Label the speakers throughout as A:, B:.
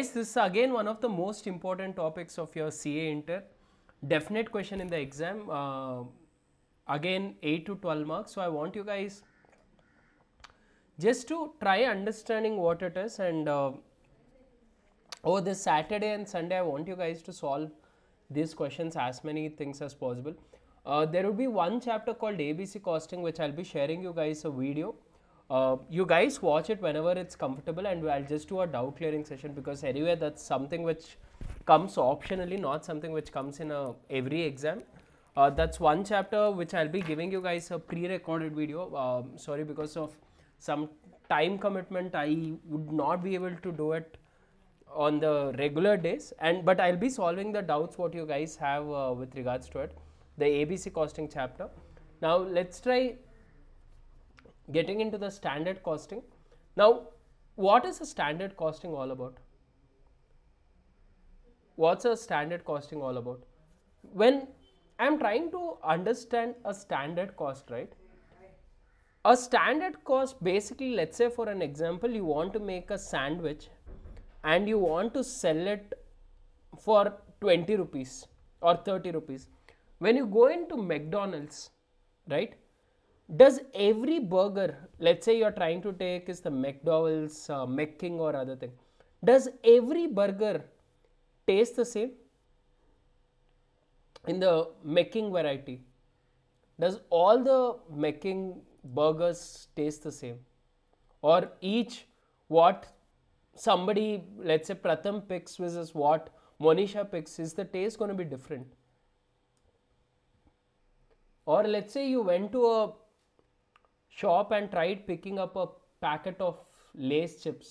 A: Guys, this is again one of the most important topics of your CA Inter. Definite question in the exam. Uh, again, 8 to 12 marks. So, I want you guys just to try understanding what it is and uh, over this Saturday and Sunday, I want you guys to solve these questions as many things as possible. Uh, there will be one chapter called ABC costing which I'll be sharing you guys a video uh, you guys watch it whenever it's comfortable and I'll just do a doubt clearing session because anyway that's something which comes optionally not something which comes in a, every exam. Uh, that's one chapter which I'll be giving you guys a pre-recorded video. Um, sorry because of some time commitment I would not be able to do it on the regular days and but I'll be solving the doubts what you guys have uh, with regards to it the ABC costing chapter. Now let's try getting into the standard costing. Now, what is a standard costing all about? What's a standard costing all about? When I'm trying to understand a standard cost, right? A standard cost basically, let's say for an example, you want to make a sandwich and you want to sell it for 20 rupees or 30 rupees. When you go into McDonald's, right? does every burger, let's say you're trying to take is the McDowell's, uh, McKing or other thing, does every burger taste the same in the McKing variety? Does all the McKing burgers taste the same? Or each what somebody, let's say Pratham picks versus what Monisha picks, is the taste going to be different? Or let's say you went to a shop and tried picking up a packet of lace chips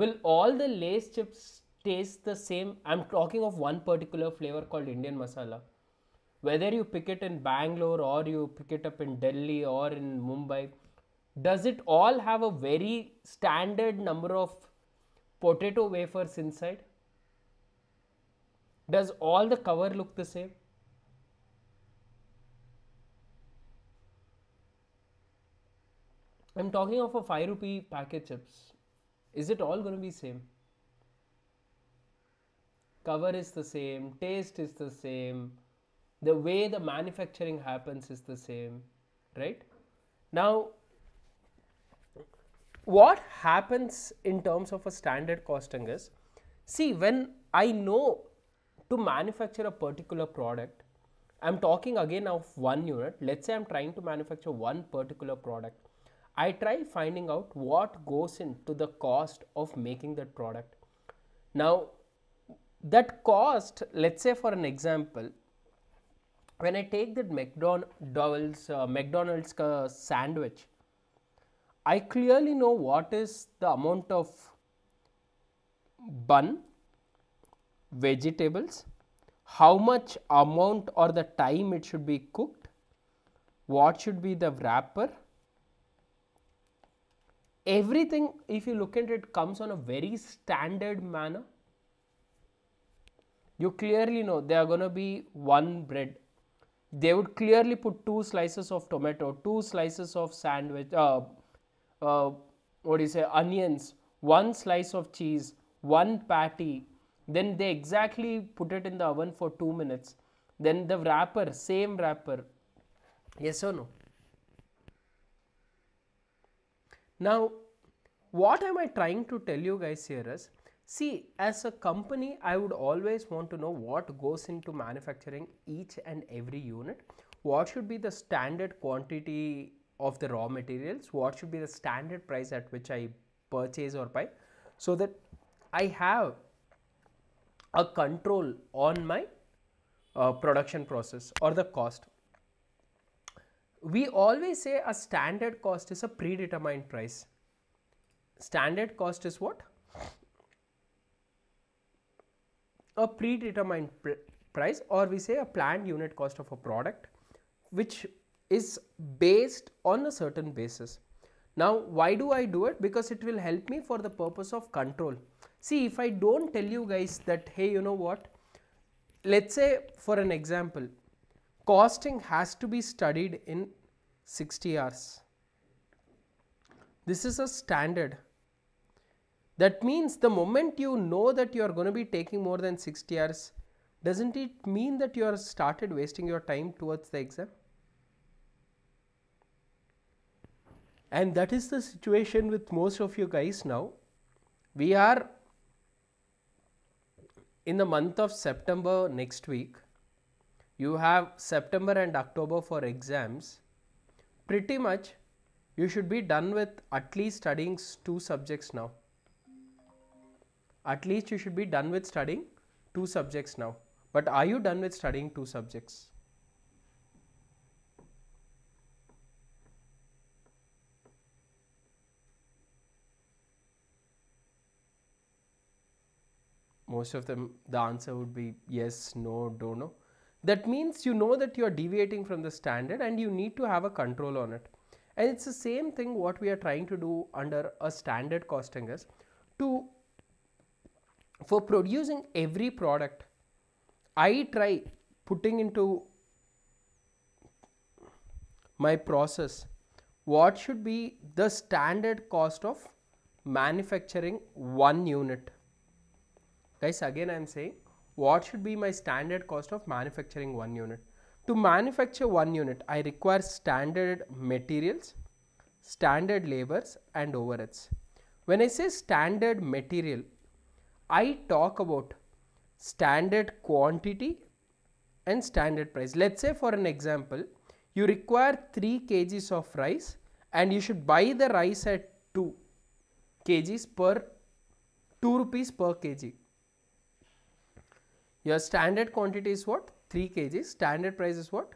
A: will all the lace chips taste the same i'm talking of one particular flavor called indian masala whether you pick it in bangalore or you pick it up in delhi or in mumbai does it all have a very standard number of potato wafers inside does all the cover look the same I'm talking of a 5 rupee packet chips. Is it all going to be same? Cover is the same, taste is the same, the way the manufacturing happens is the same, right? Now, what happens in terms of a standard costing is, see when I know to manufacture a particular product, I'm talking again of one unit, let's say I'm trying to manufacture one particular product I try finding out what goes into the cost of making that product. Now, that cost, let's say for an example, when I take that McDonald's, uh, McDonald's uh, sandwich, I clearly know what is the amount of bun, vegetables, how much amount or the time it should be cooked, what should be the wrapper, everything if you look at it comes on a very standard manner you clearly know they are going to be one bread they would clearly put two slices of tomato two slices of sandwich uh, uh, what do you say onions one slice of cheese one patty then they exactly put it in the oven for two minutes then the wrapper same wrapper yes or no Now, what am I trying to tell you guys here is, see, as a company, I would always want to know what goes into manufacturing each and every unit. What should be the standard quantity of the raw materials? What should be the standard price at which I purchase or buy? So that I have a control on my uh, production process or the cost we always say a standard cost is a predetermined price. Standard cost is what? A predetermined pr price or we say a planned unit cost of a product which is based on a certain basis. Now, why do I do it? Because it will help me for the purpose of control. See, if I don't tell you guys that, hey, you know what? Let's say for an example, costing has to be studied in 60 hours. This is a standard. That means the moment you know that you are going to be taking more than 60 hours, doesn't it mean that you are started wasting your time towards the exam? And that is the situation with most of you guys now. We are in the month of September next week. You have September and October for exams pretty much you should be done with at least studying two subjects now. At least you should be done with studying two subjects now. But are you done with studying two subjects? Most of them, the answer would be yes, no, don't know. That means you know that you are deviating from the standard and you need to have a control on it. And it's the same thing what we are trying to do under a standard costing is to for producing every product I try putting into my process what should be the standard cost of manufacturing one unit guys again I am saying what should be my standard cost of manufacturing one unit. To manufacture one unit, I require standard materials, standard labors and overheads. When I say standard material, I talk about standard quantity and standard price. Let's say for an example, you require 3 kgs of rice and you should buy the rice at 2 kgs per 2 rupees per kg. Your standard quantity is what? 3 kg. Standard price is what?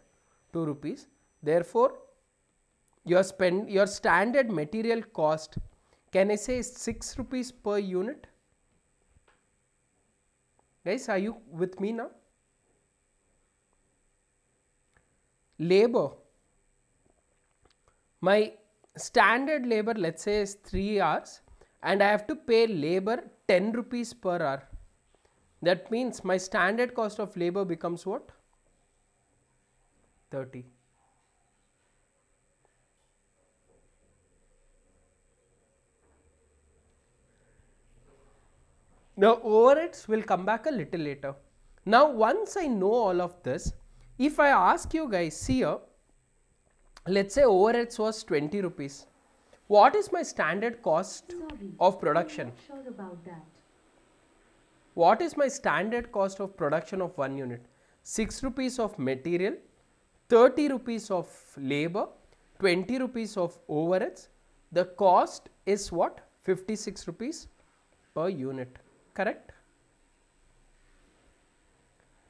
A: 2 rupees. Therefore, your spend your standard material cost can I say 6 rupees per unit? Guys, are you with me now? Labor. My standard labor let's say is 3 hours and I have to pay labor 10 rupees per hour. That means my standard cost of labor becomes what? 30. Now overheads will come back a little later. Now once I know all of this, if I ask you guys here, let's say overheads was 20 rupees. What is my standard cost Sorry, of production? I'm not sure about that. What is my standard cost of production of one unit? 6 rupees of material, 30 rupees of labor, 20 rupees of overheads. The cost is what? 56 rupees per unit, correct?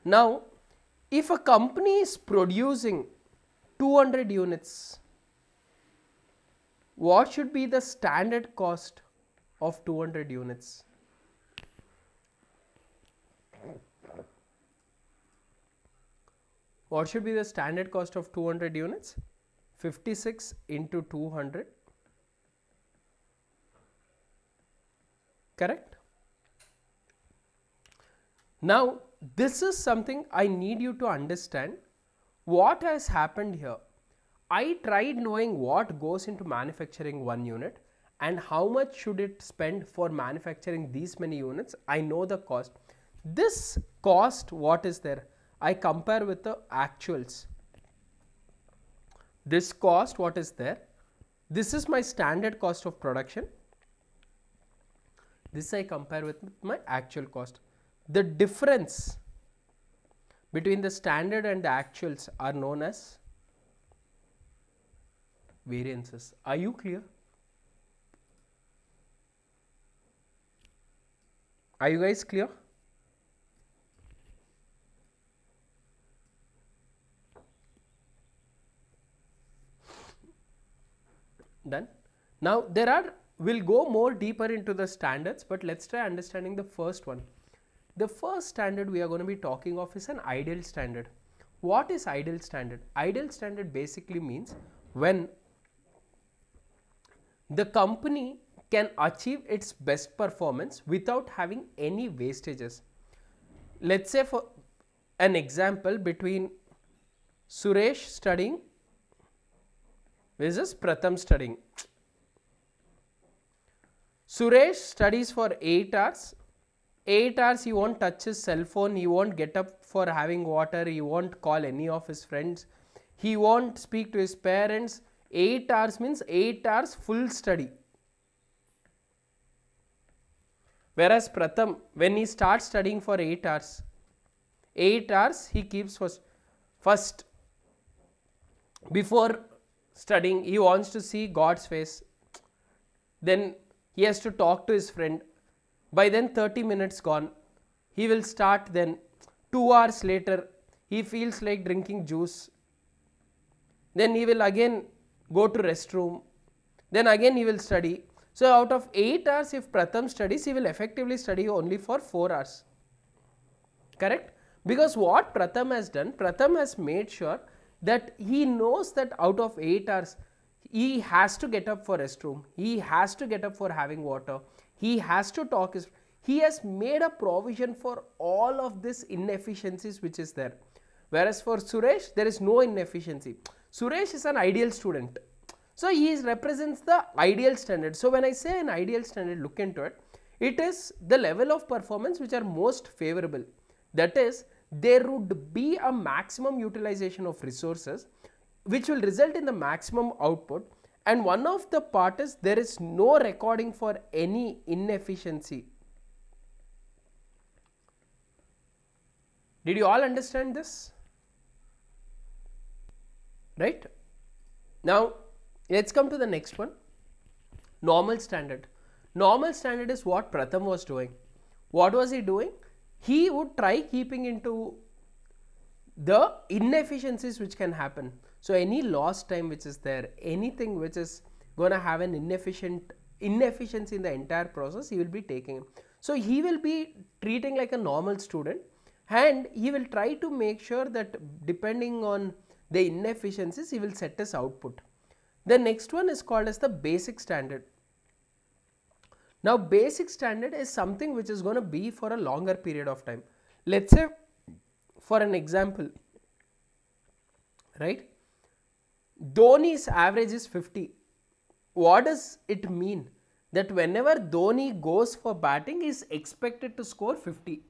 A: Now, if a company is producing 200 units, what should be the standard cost of 200 units? What should be the standard cost of 200 units? 56 into 200 correct now this is something I need you to understand what has happened here I tried knowing what goes into manufacturing one unit and how much should it spend for manufacturing these many units I know the cost this cost what is there I compare with the actuals. This cost what is there? This is my standard cost of production. This I compare with my actual cost. The difference between the standard and the actuals are known as variances. Are you clear? Are you guys clear? done. Now there are, we'll go more deeper into the standards, but let's try understanding the first one. The first standard we are going to be talking of is an ideal standard. What is ideal standard? Ideal standard basically means when the company can achieve its best performance without having any wastages. Let's say for an example between Suresh studying this is Pratham studying. Suresh studies for 8 hours. 8 hours he won't touch his cell phone, he won't get up for having water, he won't call any of his friends, he won't speak to his parents. 8 hours means 8 hours full study. Whereas Pratham, when he starts studying for 8 hours, 8 hours he keeps first, first before studying, he wants to see God's face. Then he has to talk to his friend. By then 30 minutes gone, he will start then 2 hours later, he feels like drinking juice. Then he will again go to restroom. Then again he will study. So out of 8 hours if Pratham studies, he will effectively study only for 4 hours. Correct? Because what Pratham has done, Pratham has made sure that he knows that out of 8 hours, he has to get up for restroom, he has to get up for having water, he has to talk his, he has made a provision for all of this inefficiencies which is there. Whereas for Suresh, there is no inefficiency. Suresh is an ideal student. So he represents the ideal standard. So when I say an ideal standard, look into it. It is the level of performance which are most favorable. That is, there would be a maximum utilization of resources which will result in the maximum output and one of the part is there is no recording for any inefficiency. Did you all understand this? Right? Now, let's come to the next one. Normal standard. Normal standard is what Pratham was doing. What was he doing? he would try keeping into the inefficiencies which can happen. So any lost time which is there, anything which is going to have an inefficient inefficiency in the entire process, he will be taking. So he will be treating like a normal student and he will try to make sure that depending on the inefficiencies, he will set his output. The next one is called as the basic standard. Now basic standard is something which is going to be for a longer period of time. Let's say for an example, right? Dhoni's average is 50. What does it mean? That whenever Dhoni goes for batting, is expected to score 50.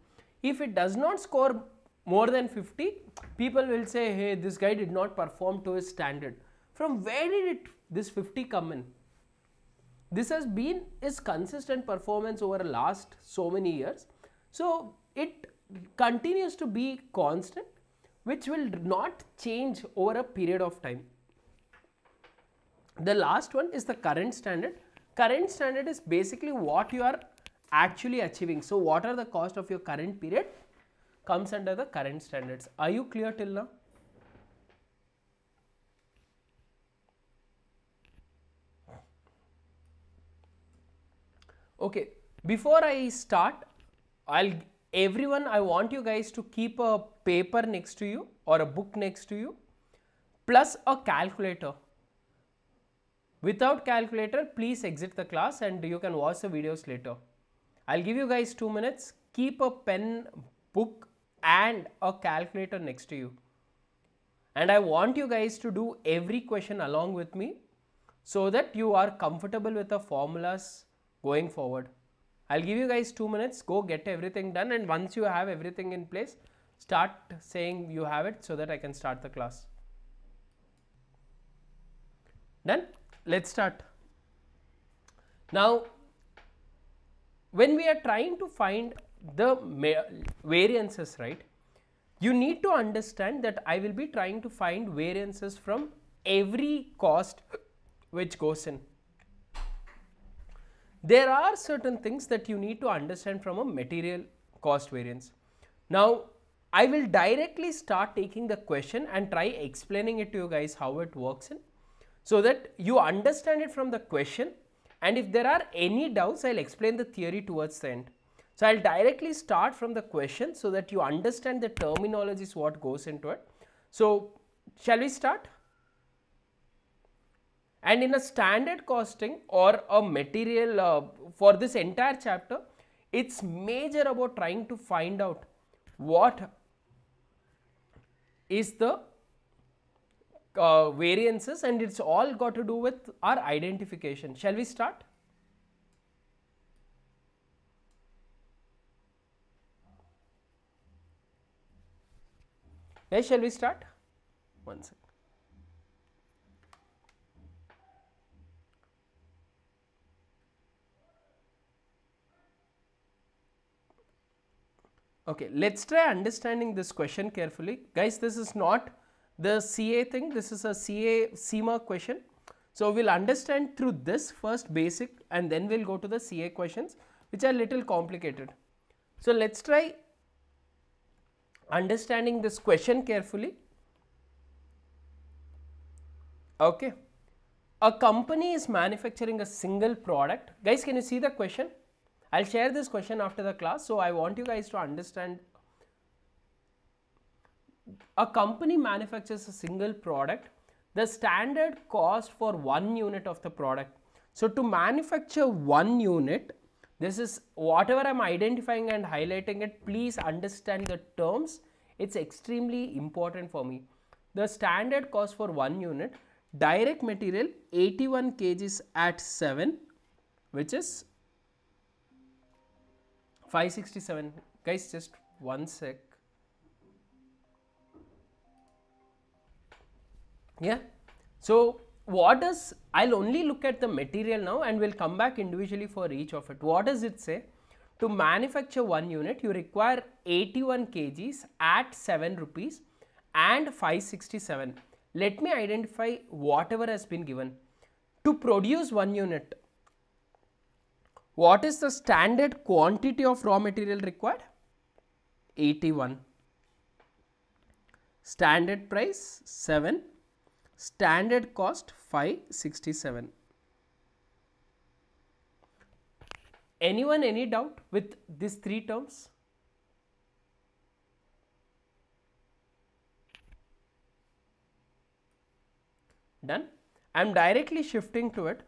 A: If it does not score more than 50, people will say, hey, this guy did not perform to his standard. From where did it, this 50 come in? this has been its consistent performance over the last so many years. So it continues to be constant which will not change over a period of time. The last one is the current standard. Current standard is basically what you are actually achieving. So what are the cost of your current period comes under the current standards. Are you clear till now? Okay, before I start, I'll everyone, I want you guys to keep a paper next to you or a book next to you plus a calculator. Without calculator, please exit the class and you can watch the videos later. I'll give you guys two minutes. Keep a pen, book and a calculator next to you. And I want you guys to do every question along with me so that you are comfortable with the formulas going forward. I'll give you guys two minutes, go get everything done and once you have everything in place, start saying you have it so that I can start the class. Done? Let's start. Now, when we are trying to find the variances, right, you need to understand that I will be trying to find variances from every cost which goes in. There are certain things that you need to understand from a material cost variance. Now, I will directly start taking the question and try explaining it to you guys how it works in so that you understand it from the question and if there are any doubts, I'll explain the theory towards the end. So, I'll directly start from the question so that you understand the terminologies what goes into it. So, shall we start? And in a standard costing or a material uh, for this entire chapter, it's major about trying to find out what is the uh, variances and it's all got to do with our identification. Shall we start? Yes, shall we start? One second. Okay, let us try understanding this question carefully. Guys, this is not the CA thing, this is a CA CMA question. So, we will understand through this first basic and then we will go to the CA questions which are little complicated. So, let us try understanding this question carefully. Okay. A company is manufacturing a single product. Guys, can you see the question? I'll share this question after the class. So I want you guys to understand a company manufactures a single product. The standard cost for one unit of the product. So to manufacture one unit, this is whatever I'm identifying and highlighting it, please understand the terms. It's extremely important for me. The standard cost for one unit, direct material 81 kgs at 7, which is 567 guys just one sec yeah so what does I'll only look at the material now and we'll come back individually for each of it what does it say to manufacture one unit you require 81 kgs at 7 rupees and 567 let me identify whatever has been given to produce one unit what is the standard quantity of raw material required? 81. Standard price 7. Standard cost 567. Anyone any doubt with these three terms? Done. I am directly shifting to it.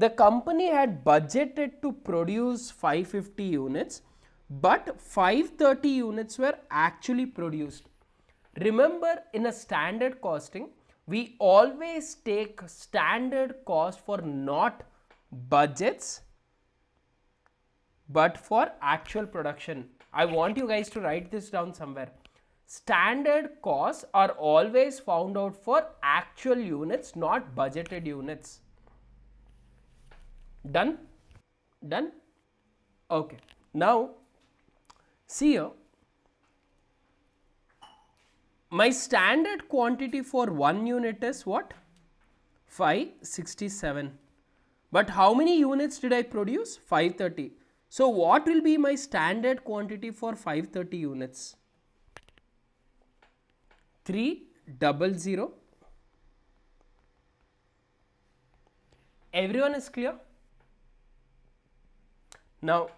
A: The company had budgeted to produce 550 units, but 530 units were actually produced. Remember in a standard costing, we always take standard cost for not budgets, but for actual production. I want you guys to write this down somewhere. Standard costs are always found out for actual units, not budgeted units. Done? Done? Okay. Now, see here, my standard quantity for 1 unit is what? 567. But how many units did I produce? 530. So, what will be my standard quantity for 530 units? 3 double zero. Everyone is clear? Now,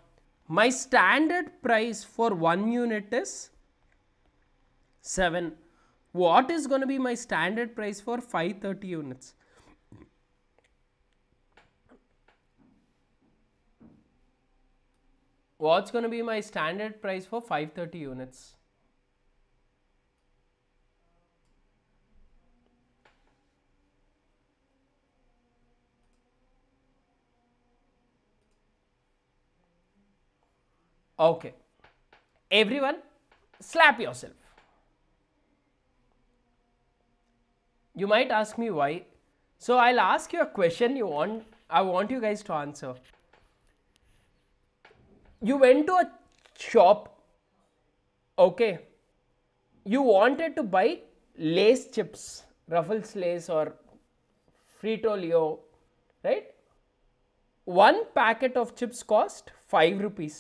A: my standard price for one unit is 7. What is going to be my standard price for 530 units? What's going to be my standard price for 530 units? Okay. Everyone slap yourself. You might ask me why. So I'll ask you a question you want I want you guys to answer. You went to a shop. Okay. You wanted to buy lace chips, Ruffles lace or Frito Leo, right? One packet of chips cost 5 rupees.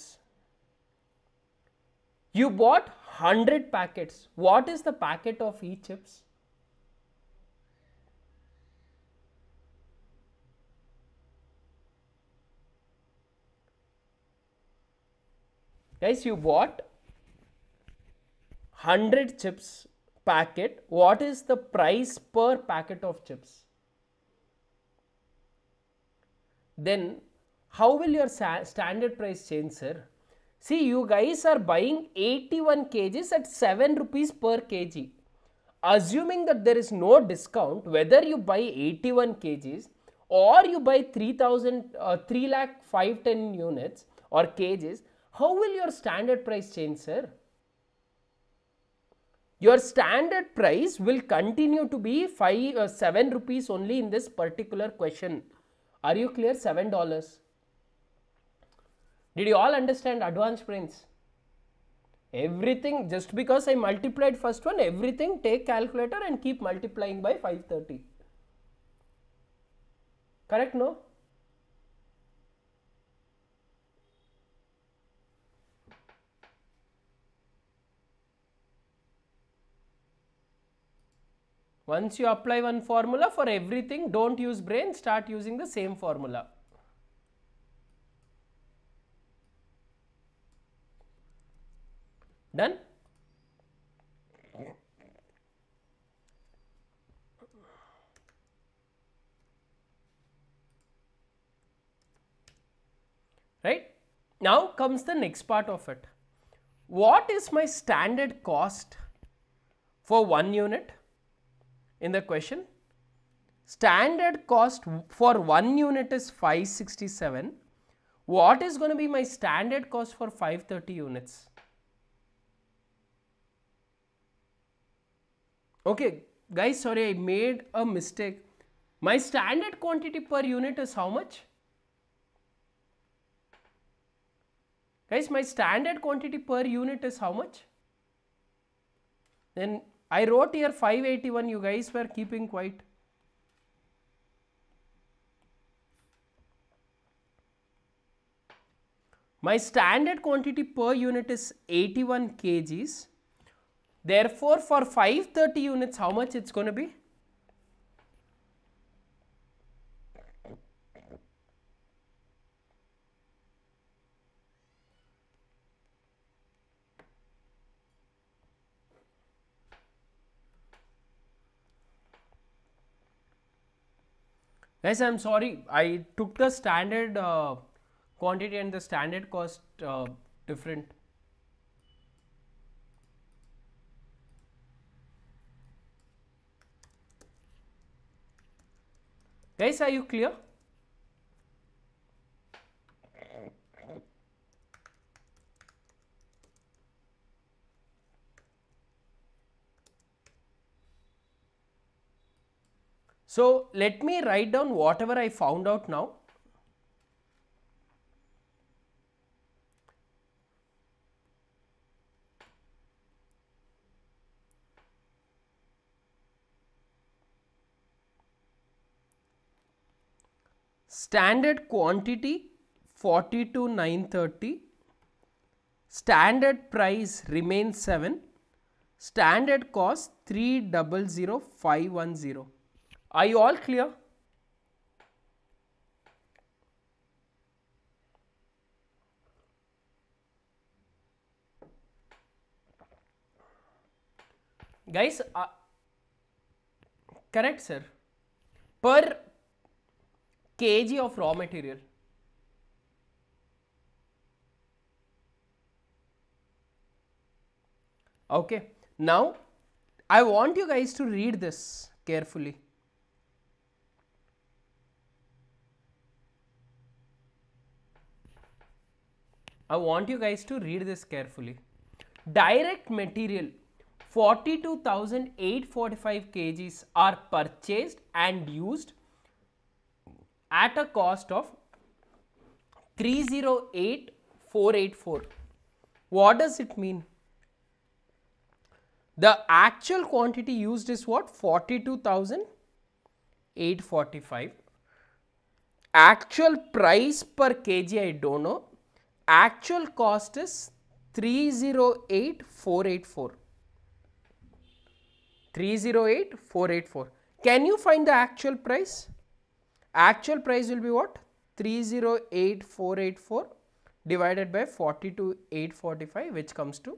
A: You bought 100 packets. What is the packet of each chips? Guys, you bought 100 chips packet. What is the price per packet of chips? Then how will your standard price change sir? See, you guys are buying 81 kgs at 7 rupees per kg. Assuming that there is no discount, whether you buy 81 kgs or you buy 3,000, uh, lakh 510 units or kgs, how will your standard price change, sir? Your standard price will continue to be 5, uh, 7 rupees only in this particular question. Are you clear? $7. Did you all understand advanced prints? Everything just because I multiplied first one, everything take calculator and keep multiplying by 530. Correct, no? Once you apply one formula for everything, don't use brain, start using the same formula. Done? Right? Now comes the next part of it. What is my standard cost for one unit in the question? Standard cost for one unit is 567. What is going to be my standard cost for 530 units? Okay, guys, sorry, I made a mistake. My standard quantity per unit is how much? Guys, my standard quantity per unit is how much? Then I wrote here 581, you guys were keeping quiet. My standard quantity per unit is 81 kgs Therefore, for 530 units, how much it's going to be? Guys, I'm sorry, I took the standard uh, quantity and the standard cost uh, different Guys, are you clear? So, let me write down whatever I found out now standard quantity 40 to 930 standard price remains 7 standard cost 300510 are you all clear guys uh, correct sir per kg of raw material okay now i want you guys to read this carefully I want you guys to read this carefully. Direct material 42,845 kgs are purchased and used at a cost of 308484. What does it mean? The actual quantity used is what? 42,845. Actual price per kg, I don't know. Actual cost is 308484. 308484. Can you find the actual price? Actual price will be what? 308484 divided by 42845 which comes to.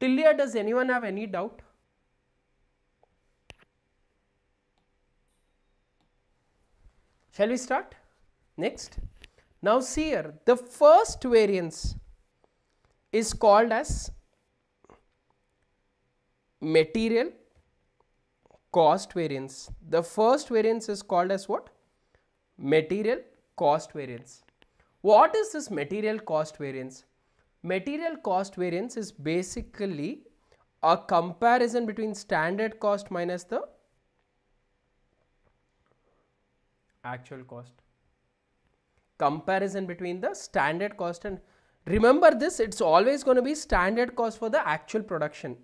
A: Till here does anyone have any doubt? Shall we start? Next. Now see here the first variance is called as material cost variance. The first variance is called as what? Material cost variance. What is this material cost variance? Material cost variance is basically a comparison between standard cost minus the actual cost. Comparison between the standard cost and remember this it's always going to be standard cost for the actual production.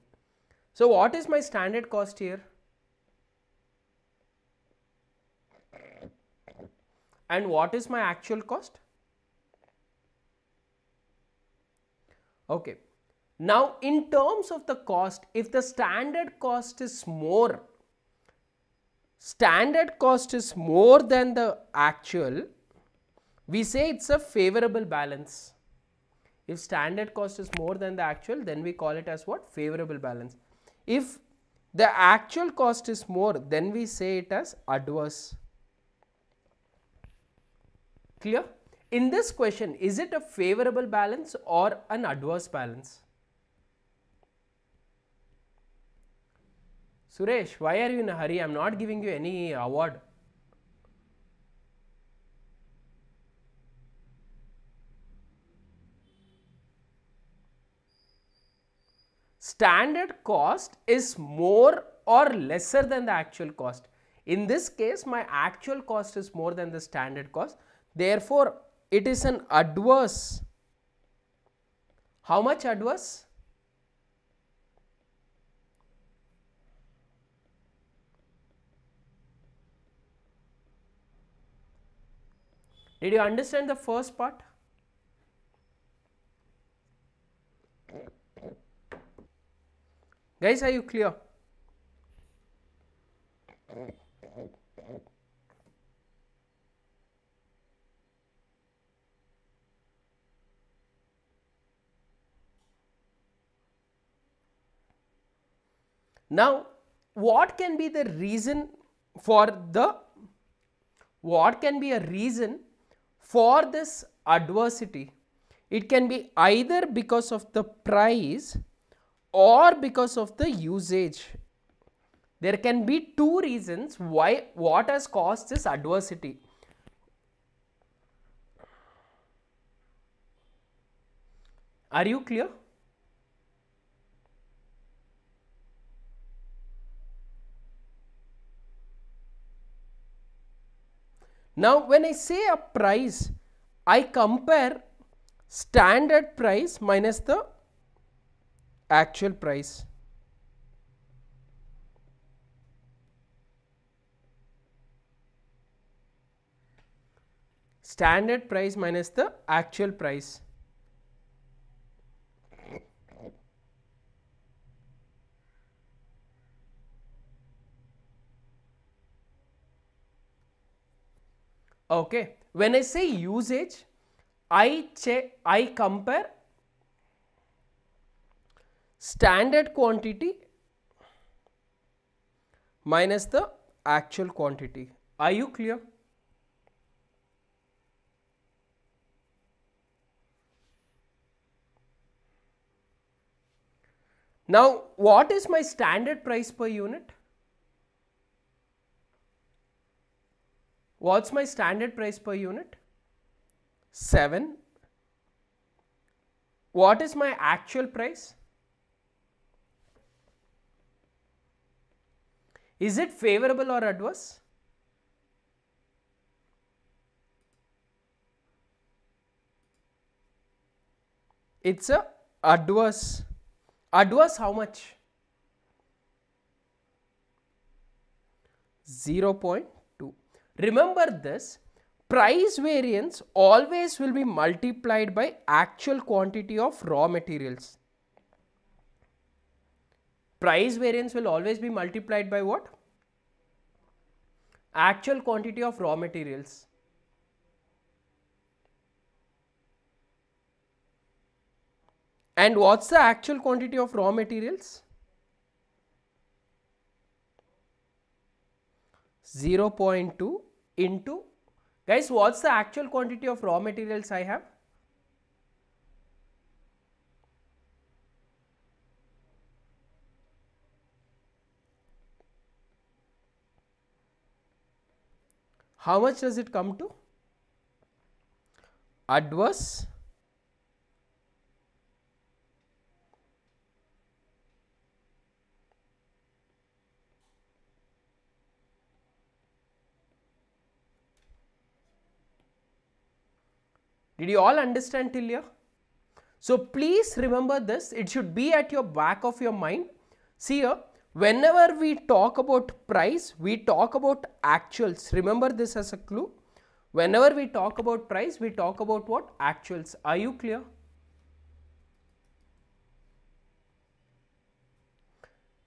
A: So what is my standard cost here? and what is my actual cost? Okay. Now, in terms of the cost, if the standard cost is more, standard cost is more than the actual, we say it's a favorable balance. If standard cost is more than the actual, then we call it as what? Favorable balance. If the actual cost is more, then we say it as adverse. Clear? In this question, is it a favorable balance or an adverse balance? Suresh, why are you in a hurry? I am not giving you any award. Standard cost is more or lesser than the actual cost. In this case, my actual cost is more than the standard cost. Therefore, it is an adverse. How much adverse? Did you understand the first part? Guys, are you clear? Now, what can be the reason for the, what can be a reason for this adversity? It can be either because of the price or because of the usage. There can be two reasons why what has caused this adversity. Are you clear? Now, when I say a price, I compare standard price minus the actual price. Standard price minus the actual price. Okay. When I say usage, I check, I compare standard quantity minus the actual quantity. Are you clear? Now, what is my standard price per unit? What's my standard price per unit? 7. What is my actual price? Is it favorable or adverse? It's a adverse. Adverse how much? 0 0.5. Remember this, price variance always will be multiplied by actual quantity of raw materials. Price variance will always be multiplied by what? Actual quantity of raw materials. And what's the actual quantity of raw materials? 0.2 into guys what's the actual quantity of raw materials I have how much does it come to adverse Did you all understand till here? So please remember this, it should be at your back of your mind. See here, whenever we talk about price, we talk about actuals. Remember this as a clue. Whenever we talk about price, we talk about what? Actuals. Are you clear?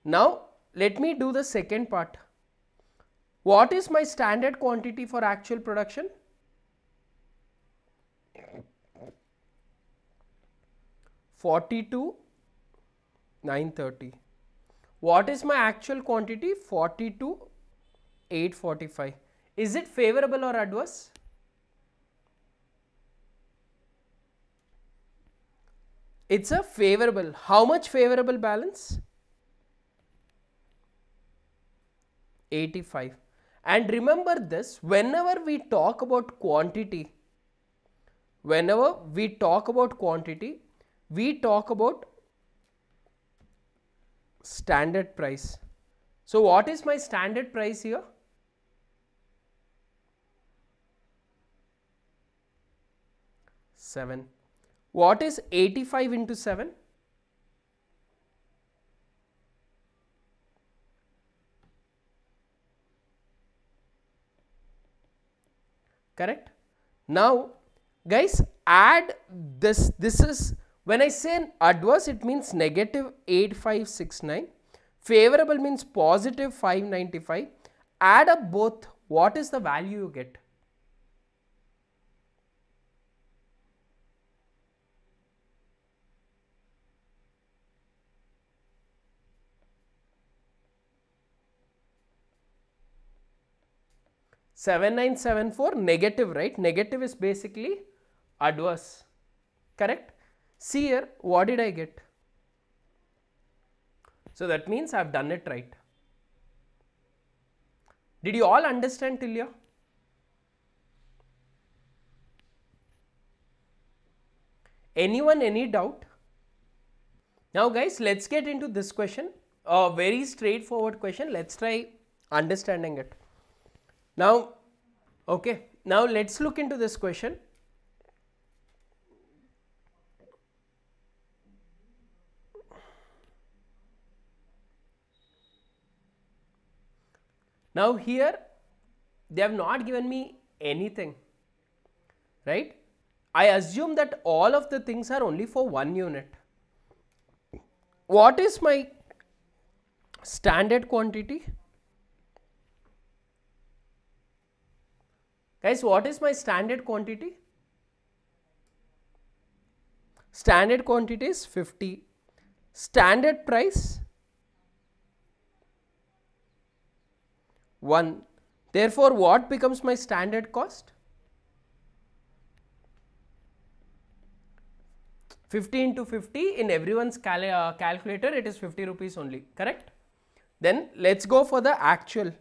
A: Now, let me do the second part. What is my standard quantity for actual production? 40 to 930. What is my actual quantity? 40 to 845. Is it favorable or adverse? It's a favorable. How much favorable balance? 85. And remember this, whenever we talk about quantity, whenever we talk about quantity, we talk about standard price. So, what is my standard price here? Seven. What is 85 into 7? correct now guys add this this is when I say adverse, it means negative 8569, favorable means positive 595. Add up both, what is the value you get? Seven nine seven four negative, right? Negative is basically adverse, correct? See here, what did I get? So that means I have done it right. Did you all understand till here? Anyone any doubt? Now guys, let's get into this question. A very straightforward question. Let's try understanding it. Now, okay. Now let's look into this question. Now here they have not given me anything, right? I assume that all of the things are only for one unit. What is my standard quantity? Guys, what is my standard quantity? Standard quantity is 50. Standard price 1. Therefore, what becomes my standard cost? 15 to 50 in everyone's cal uh, calculator it is 50 rupees only correct then let's go for the actual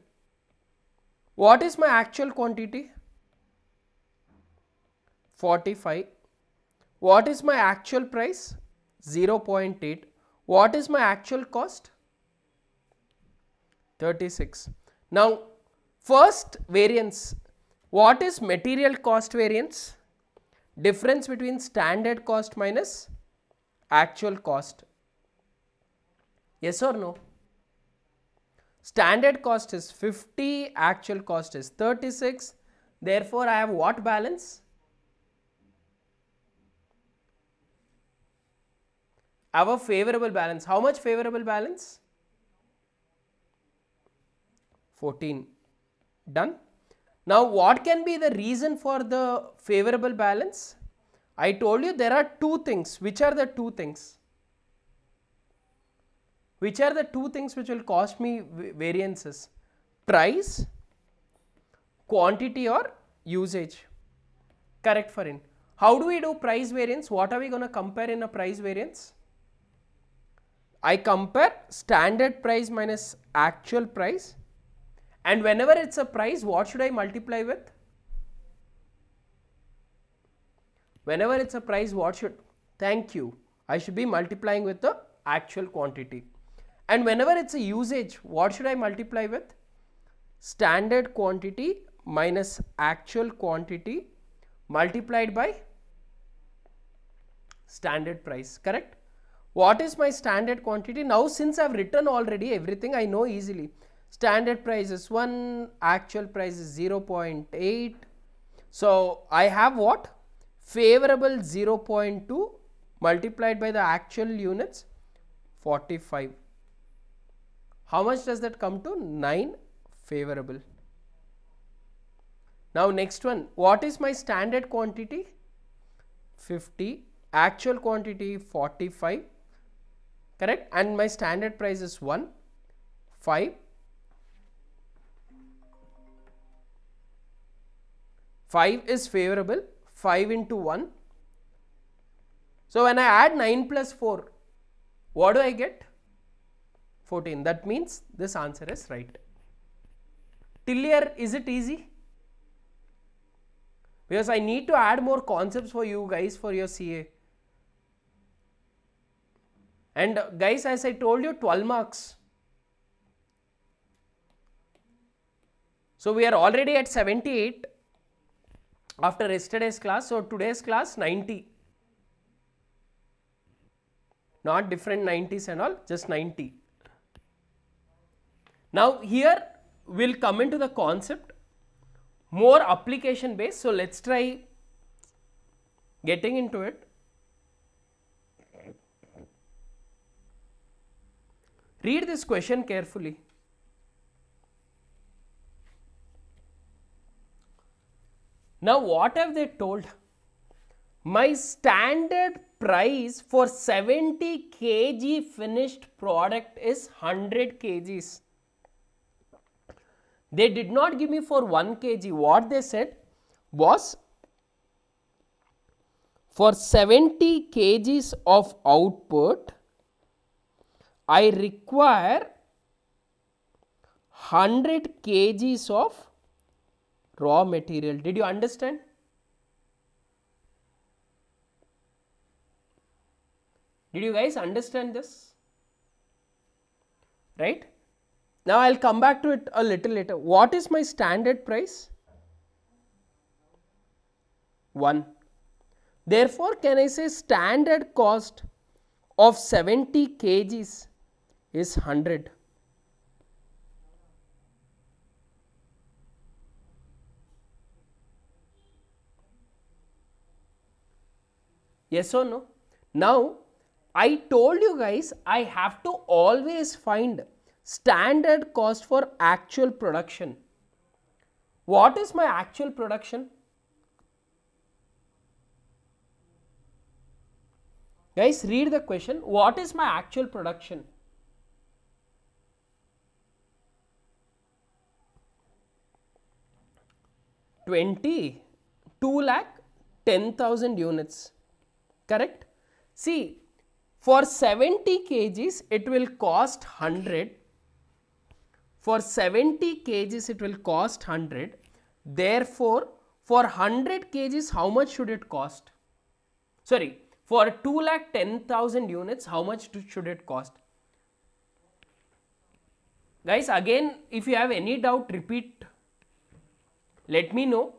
A: what is my actual quantity 45 what is my actual price 0 0.8 what is my actual cost 36 now, first variance, what is material cost variance? Difference between standard cost minus actual cost. Yes or no? Standard cost is 50, actual cost is 36. Therefore, I have what balance? Our favorable balance. How much favorable balance? 14 done. Now what can be the reason for the favorable balance? I told you there are two things. Which are the two things? Which are the two things which will cost me variances? Price, quantity or usage. Correct for in. How do we do price variance? What are we going to compare in a price variance? I compare standard price minus actual price and whenever it's a price, what should I multiply with? Whenever it's a price, what should? Thank you. I should be multiplying with the actual quantity. And whenever it's a usage, what should I multiply with? Standard quantity minus actual quantity multiplied by standard price, correct? What is my standard quantity? Now, since I've written already everything, I know easily standard price is 1 actual price is 0.8 so I have what favorable 0.2 multiplied by the actual units 45 how much does that come to 9 favorable now next one what is my standard quantity 50 actual quantity 45 correct and my standard price is 1 5 5 is favorable 5 into 1 so when I add 9 plus 4 what do I get 14 that means this answer is right till here is it easy because I need to add more concepts for you guys for your CA and guys as I told you 12 marks so we are already at 78 after yesterday's class. So, today's class 90, not different 90s and all, just 90. Now, here we will come into the concept more application based. So, let us try getting into it. Read this question carefully. Now, what have they told? My standard price for 70 kg finished product is 100 kgs. They did not give me for 1 kg. What they said was for 70 kgs of output, I require 100 kgs of raw material. Did you understand? Did you guys understand this? Right? Now I will come back to it a little later. What is my standard price? 1. Therefore, can I say standard cost of 70 kgs is 100 Yes or no? Now, I told you guys I have to always find standard cost for actual production. What is my actual production? Guys, read the question. What is my actual production? Twenty two lakh ten thousand units correct? See, for 70 kgs, it will cost 100. For 70 kgs, it will cost 100. Therefore, for 100 kgs, how much should it cost? Sorry, for 2 lakh 10,000 units, how much should it cost? Guys, again, if you have any doubt, repeat. Let me know.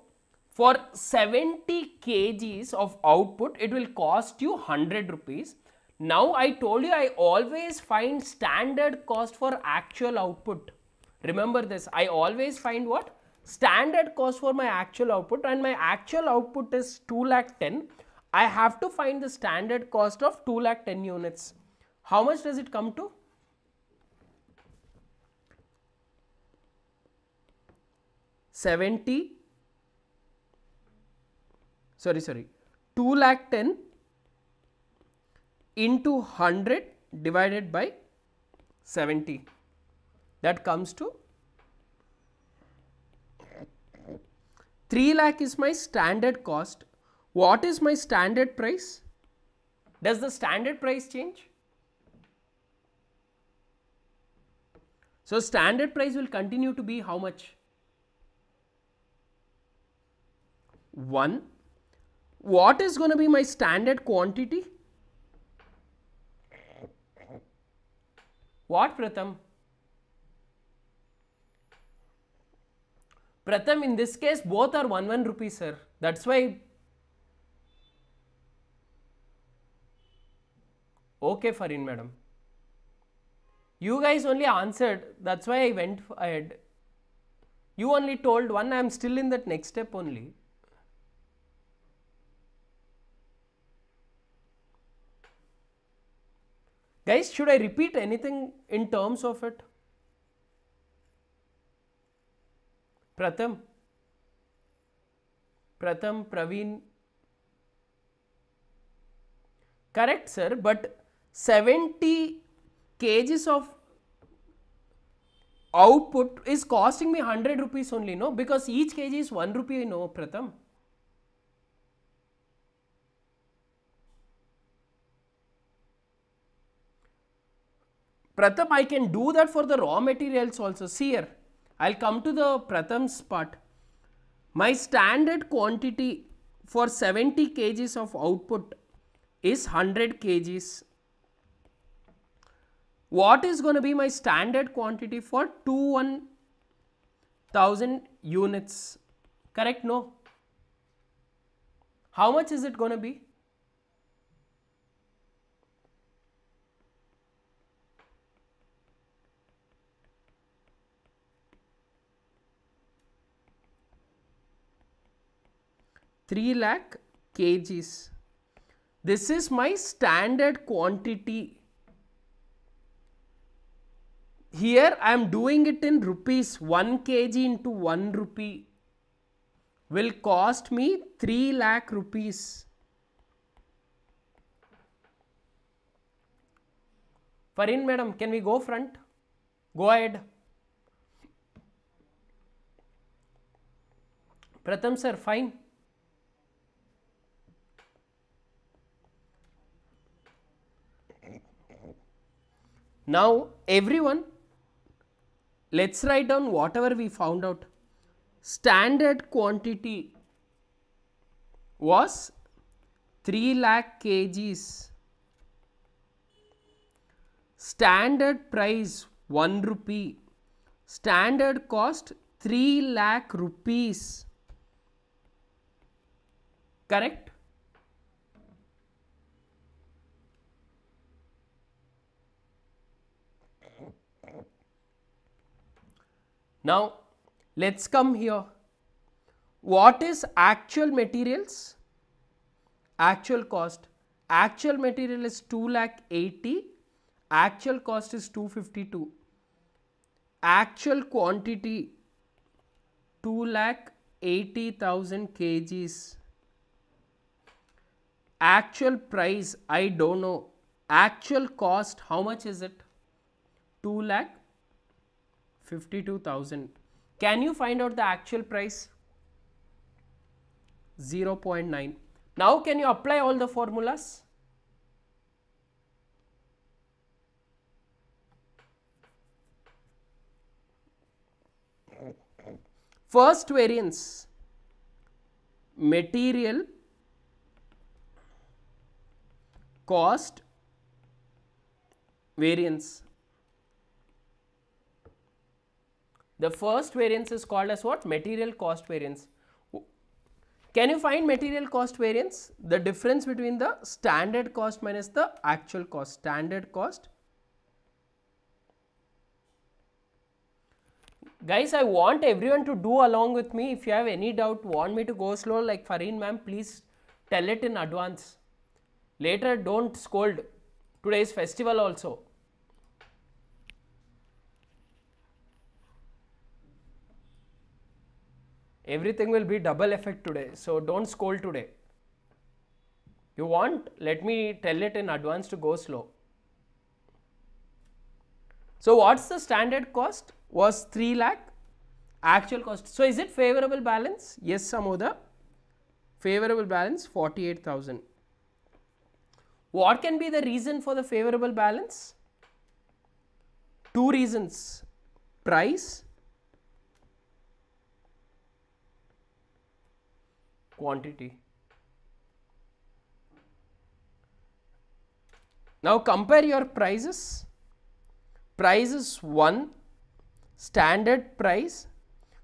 A: For 70 kgs of output, it will cost you 100 rupees. Now I told you I always find standard cost for actual output. Remember this, I always find what? Standard cost for my actual output and my actual output is 2 lakh 10. I have to find the standard cost of 2 lakh 10 units. How much does it come to? Seventy sorry sorry 2 lakh 10 into 100 divided by 70 that comes to 3 lakh is my standard cost. What is my standard price? Does the standard price change? So, standard price will continue to be how much? 1 what is going to be my standard quantity? What Pratham? Pratham in this case both are 1 1 rupees, sir. That's why. Okay Farin madam. You guys only answered that's why I went ahead. You only told one I am still in that next step only. Guys, should I repeat anything in terms of it? Pratham, Pratham, Praveen. Correct, sir, but 70 kgs of output is costing me 100 rupees only, no? Because each kg is 1 rupee, no, Pratham. Pratham, I can do that for the raw materials also. See here, I'll come to the Pratham's part. My standard quantity for 70 kgs of output is 100 kgs. What is going to be my standard quantity for 21,000 units? Correct? No. How much is it going to be? 3 lakh kgs. This is my standard quantity. Here I am doing it in rupees. 1 kg into 1 rupee will cost me 3 lakh rupees. Farin madam, can we go front? Go ahead. Pratham sir, fine. Now everyone let's write down whatever we found out. Standard quantity was 3 lakh kgs. Standard price 1 rupee. Standard cost 3 lakh rupees. Correct? Now, let's come here. What is actual materials? Actual cost. Actual material is 2 lakh 80. Actual cost is 252. Actual quantity 2 lakh 80,000 kgs. Actual price, I don't know. Actual cost, how much is it? 2 lakh 52,000. Can you find out the actual price? 0 0.9. Now can you apply all the formulas? First variance, material cost variance The first variance is called as what? Material cost variance. Can you find material cost variance? The difference between the standard cost minus the actual cost. Standard cost. Guys, I want everyone to do along with me. If you have any doubt, want me to go slow like Farin, ma'am, please tell it in advance. Later, don't scold. Today's festival also. everything will be double effect today. So don't scold today. You want, let me tell it in advance to go slow. So what's the standard cost? Was 3 lakh actual cost. So is it favorable balance? Yes, Samodha. Favorable balance 48,000. What can be the reason for the favorable balance? Two reasons, price quantity. Now compare your prices. Price is 1, standard price.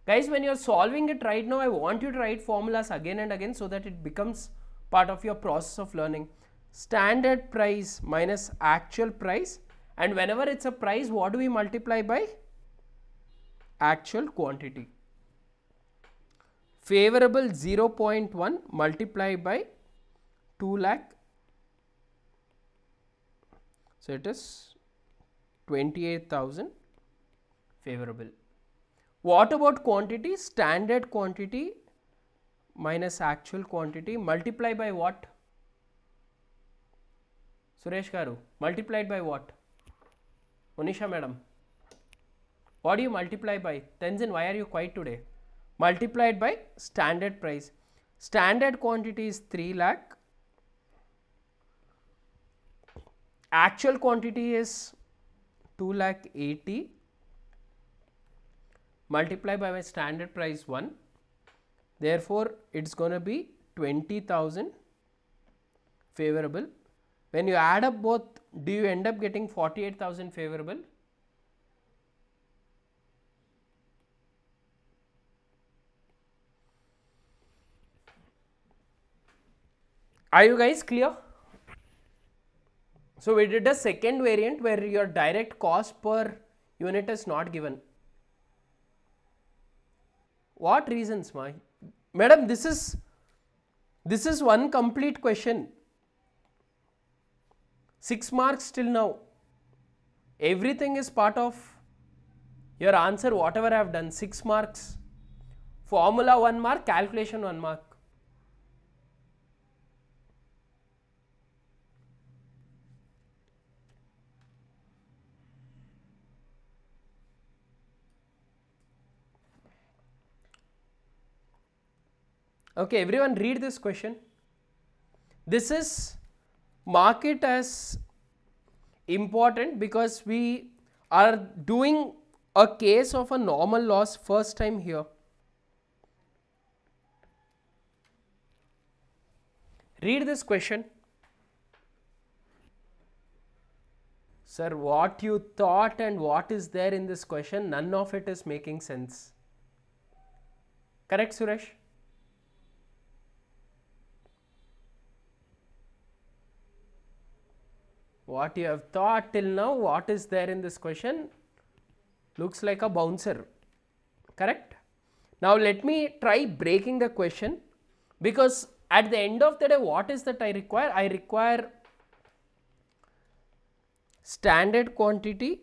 A: Guys, when you are solving it right now, I want you to write formulas again and again so that it becomes part of your process of learning. Standard price minus actual price and whenever it's a price, what do we multiply by? Actual quantity favorable 0.1 multiplied by 2 lakh. So, it is 28,000 favorable. What about quantity? Standard quantity minus actual quantity multiplied by what? Suresh Garu, multiplied by what? Monisha madam, what do you multiply by? Tenzin, why are you quiet today? multiplied by standard price. Standard quantity is 3 lakh, actual quantity is 2 lakh 80 multiplied by my standard price 1. Therefore, it is going to be 20,000 favorable. When you add up both, do you end up getting 48,000 favorable? Are you guys clear? So we did a second variant where your direct cost per unit is not given. What reasons, my madam? This is this is one complete question. Six marks till now. Everything is part of your answer. Whatever I have done, six marks. Formula one mark, calculation one mark. Okay, everyone read this question. This is market as important because we are doing a case of a normal loss first time here. Read this question. Sir, what you thought and what is there in this question, none of it is making sense. Correct, Suresh? what you have thought till now what is there in this question looks like a bouncer correct now let me try breaking the question because at the end of the day what is that i require i require standard quantity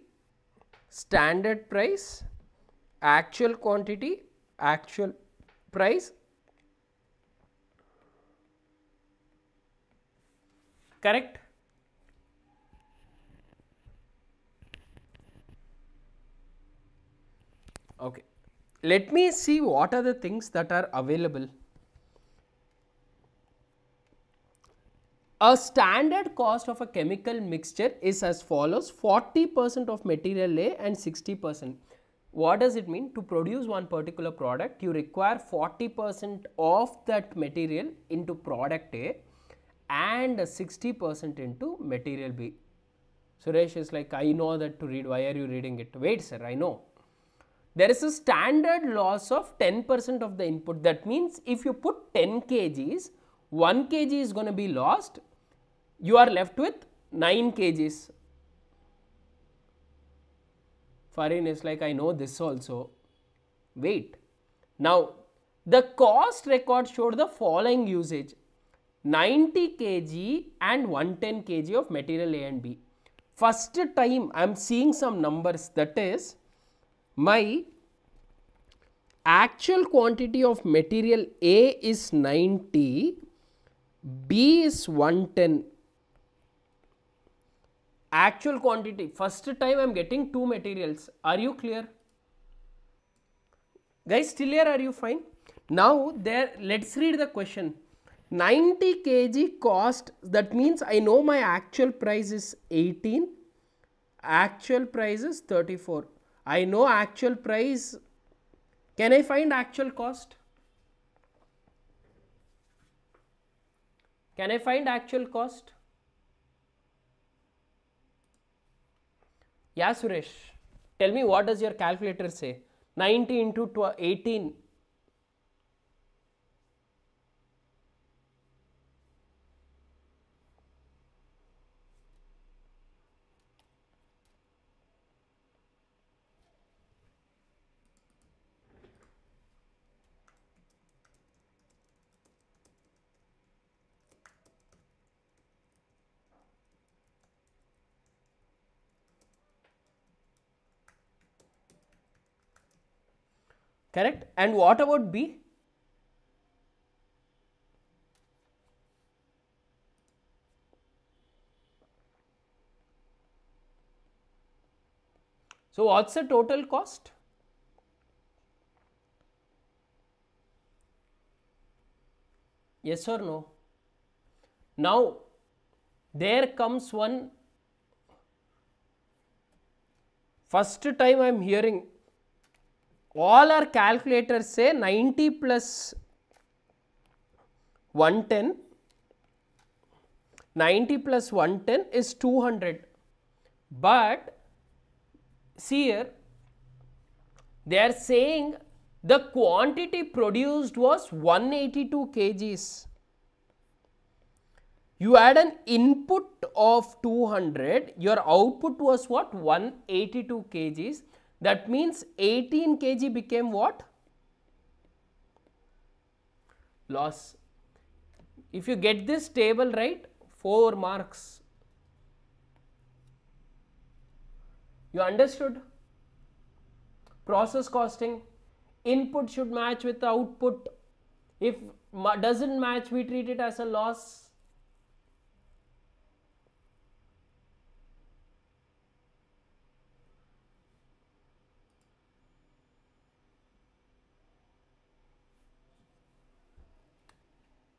A: standard price actual quantity actual price correct Okay. Let me see what are the things that are available. A standard cost of a chemical mixture is as follows 40% of material A and 60%. What does it mean? To produce one particular product, you require 40% of that material into product A and 60% into material B. Suresh is like, I know that to read, why are you reading it? Wait, sir, I know there is a standard loss of 10% of the input. That means if you put 10 kgs, 1 kg is going to be lost, you are left with 9 kgs. Farin is like, I know this also. Wait. Now, the cost record showed the following usage 90 kg and 110 kg of material A and B. First time I am seeing some numbers that is my actual quantity of material A is 90, B is 110. Actual quantity, first time I am getting two materials. Are you clear? Guys, still here are you fine? Now, there, let us read the question. 90 kg cost, that means I know my actual price is 18, actual price is 34. I know actual price. Can I find actual cost? Can I find actual cost? Yeah, Suresh, tell me what does your calculator say? 90 into 18 correct and what about b so what's the total cost yes or no now there comes one first time i am hearing all our calculators say 90 plus 110 90 plus 110 is 200 but see here they are saying the quantity produced was 182 kgs you had an input of 200 your output was what 182 kgs that means 18 kg became what? Loss. If you get this table right, 4 marks. You understood? Process costing. Input should match with the output. If doesn't match, we treat it as a loss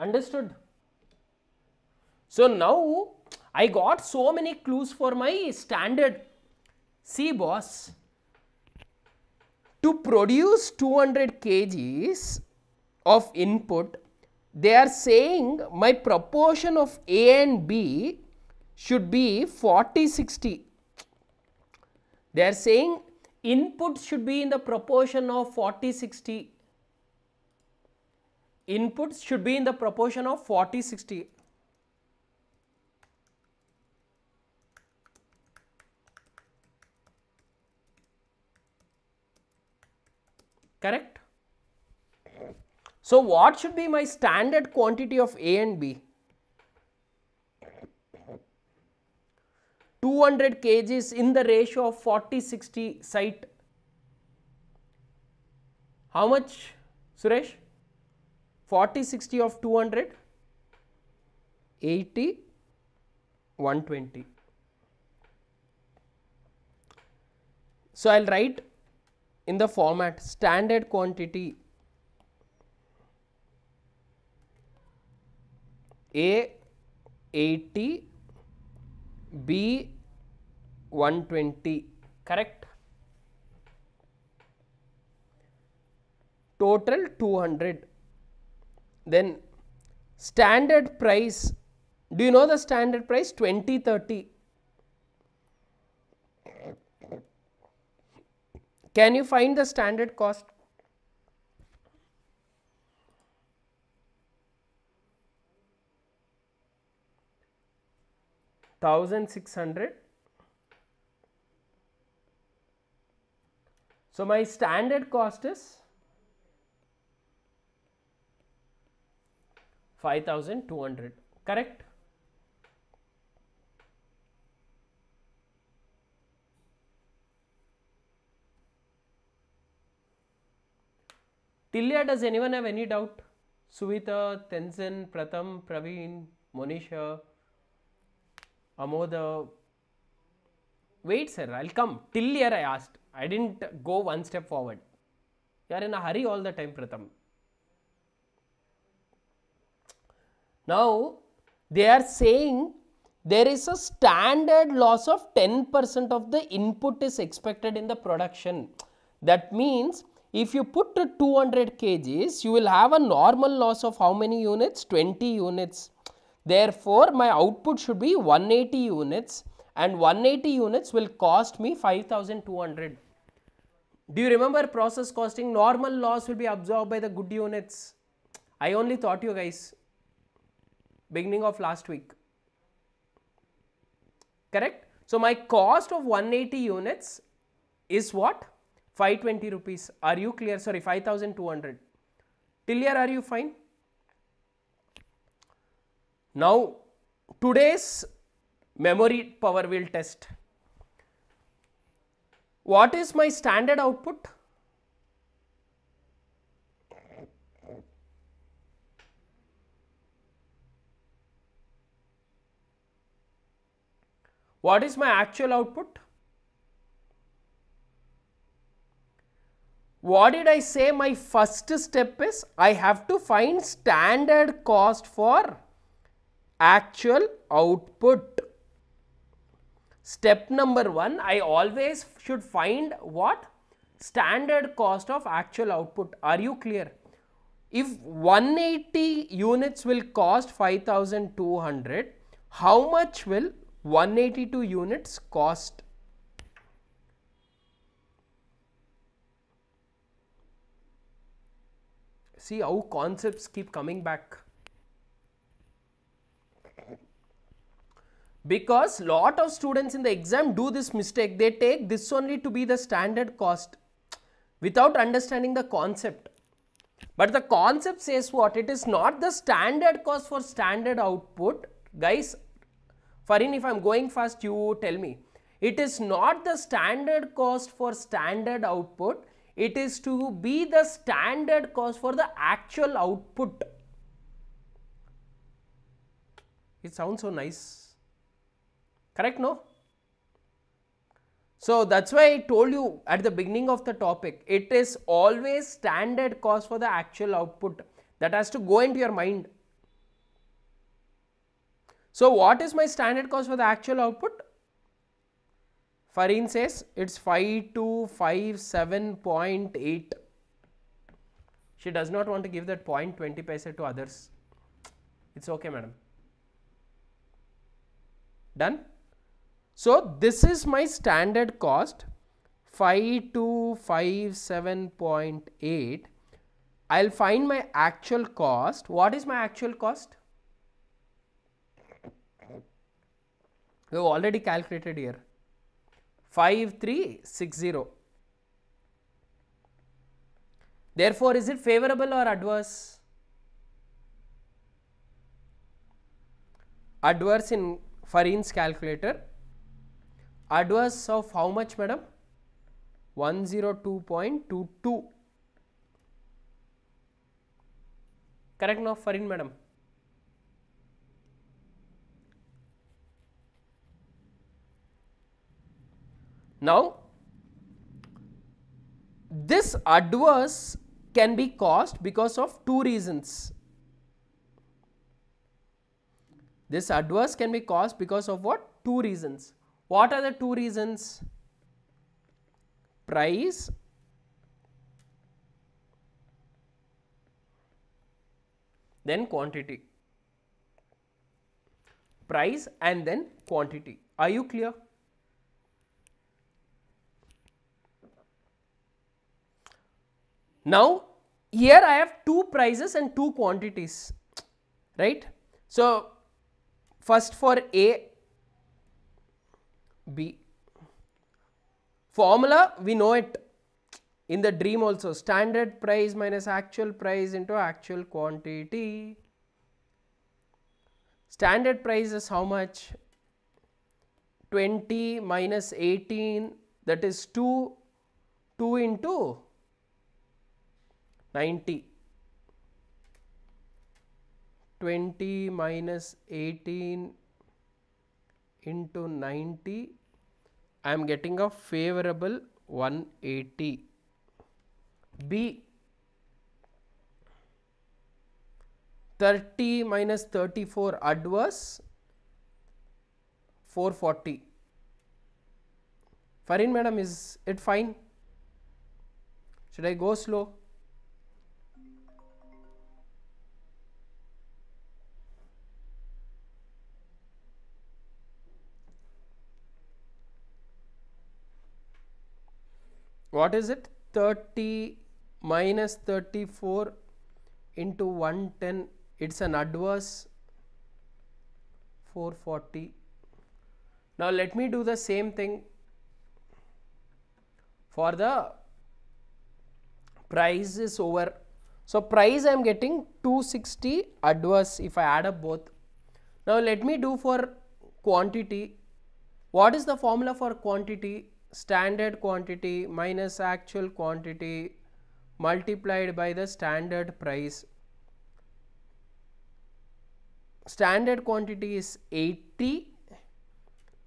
A: Understood? So now I got so many clues for my standard. See boss, to produce 200 kgs of input, they are saying my proportion of A and B should be 40-60. They are saying input should be in the proportion of 40-60 inputs should be in the proportion of 40 60 correct so what should be my standard quantity of a and b 200 kgs in the ratio of 40 60 site how much suresh 40 60 of 200 80 120 so i'll write in the format standard quantity a 80 b 120 correct total 200 then standard price, do you know the standard price 2030? Can you find the standard cost? Thousand six hundred So, my standard cost is 5200 correct Till here, does anyone have any doubt? Suvita, Tenzin, Pratham, Praveen, Monisha, Amoda. Wait, sir, I'll come. Till here, I asked. I didn't go one step forward. You are in a hurry all the time, Pratham. Now, they are saying there is a standard loss of 10% of the input is expected in the production. That means if you put 200 kgs, you will have a normal loss of how many units? 20 units. Therefore, my output should be 180 units and 180 units will cost me 5200. Do you remember process costing? Normal loss will be absorbed by the good units. I only taught you guys beginning of last week. Correct? So my cost of 180 units is what? 520 rupees. Are you clear? Sorry, 5200. Till here are you fine? Now, today's memory power will test. What is my standard output? What is my actual output? What did I say my first step is? I have to find standard cost for actual output. Step number 1, I always should find what? Standard cost of actual output. Are you clear? If 180 units will cost 5200, how much will 182 units cost see how concepts keep coming back because lot of students in the exam do this mistake they take this only to be the standard cost without understanding the concept but the concept says what it is not the standard cost for standard output guys Farin, if I'm going fast, you tell me. It is not the standard cost for standard output. It is to be the standard cost for the actual output. It sounds so nice. Correct, no? So that's why I told you at the beginning of the topic, it is always standard cost for the actual output. That has to go into your mind. So, what is my standard cost for the actual output? Farin says it's 5257.8. She does not want to give that 0.20 paise to others. It's okay, madam. Done? So, this is my standard cost 5257.8. I'll find my actual cost. What is my actual cost? we have already calculated here 5360 therefore is it favorable or adverse adverse in Farin's calculator adverse of how much madam 102.22 correct now Farin madam Now, this adverse can be caused because of two reasons. This adverse can be caused because of what? Two reasons. What are the two reasons? Price then quantity. Price and then quantity. Are you clear? Now, here I have two prices and two quantities, right? So, first for A, B. Formula, we know it in the dream also. Standard price minus actual price into actual quantity. Standard price is how much? 20 minus 18 that is 2, 2 into 90 20 minus 18 into 90 I am getting a favorable 180 B 30 minus 34 adverse 440 Farin madam is it fine should I go slow what is it 30 minus 34 into 110 it's an adverse 440 now let me do the same thing for the price is over so price I am getting 260 adverse if I add up both now let me do for quantity what is the formula for quantity standard quantity minus actual quantity multiplied by the standard price. Standard quantity is 80,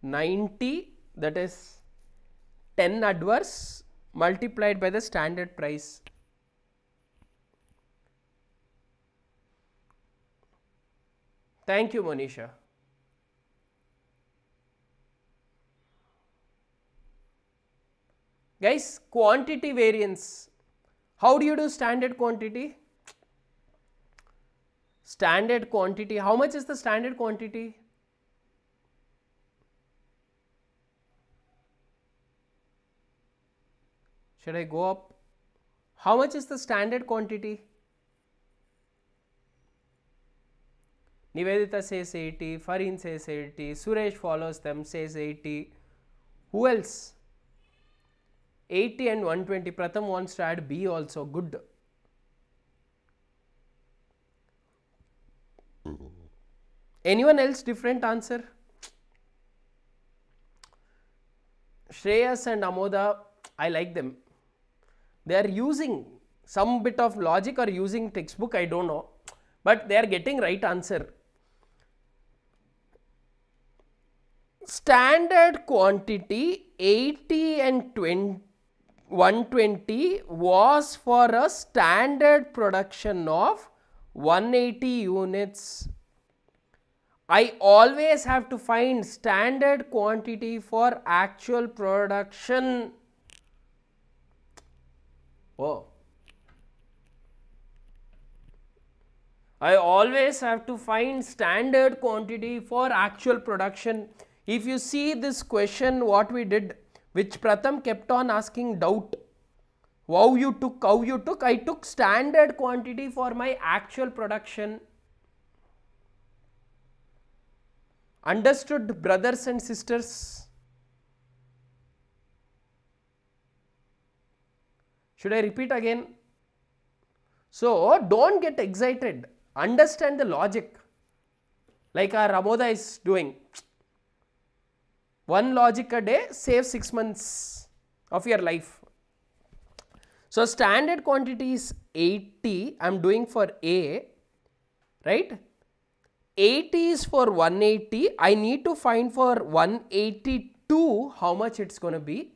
A: 90 that is 10 adverse multiplied by the standard price. Thank you Monisha. Guys, quantity variance. How do you do standard quantity? Standard quantity. How much is the standard quantity? Should I go up? How much is the standard quantity? Nivedita says 80, Farin says 80, Suresh follows them says 80. Who else? 80 and 120, Pratham wants to add B also, good. Anyone else different answer? Shreyas and Amoda, I like them. They are using some bit of logic or using textbook, I don't know. But they are getting right answer. Standard quantity 80 and 20 120 was for a standard production of 180 units. I always have to find standard quantity for actual production. Oh. I always have to find standard quantity for actual production. If you see this question what we did which Pratham kept on asking doubt. how you took, how you took? I took standard quantity for my actual production. Understood, brothers and sisters? Should I repeat again? So, don't get excited. Understand the logic. Like our Ramoda is doing. One logic a day save 6 months of your life. So standard quantity is 80, I am doing for A, right? 80 is for 180, I need to find for 182 how much it's going to be.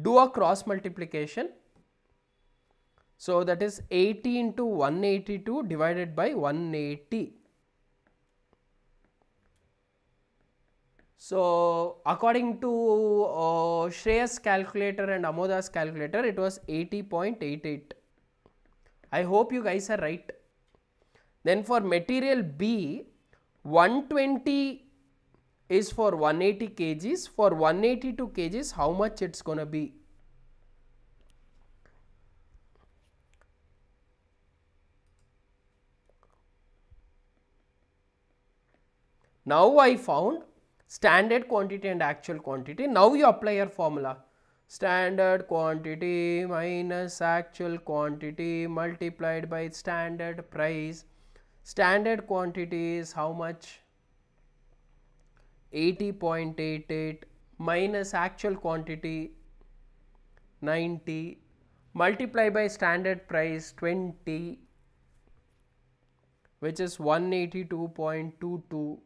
A: Do a cross multiplication. So that is 80 into 182 divided by 180. So, according to uh, Shreya's calculator and Amoda's calculator, it was 80.88. I hope you guys are right. Then for material B, 120 is for 180 kgs. For 182 kgs, how much it's going to be? Now I found standard quantity and actual quantity. Now you apply your formula standard quantity minus actual quantity multiplied by standard price. Standard quantity is how much? 80.88 minus actual quantity 90 multiply by standard price 20 which is 182.22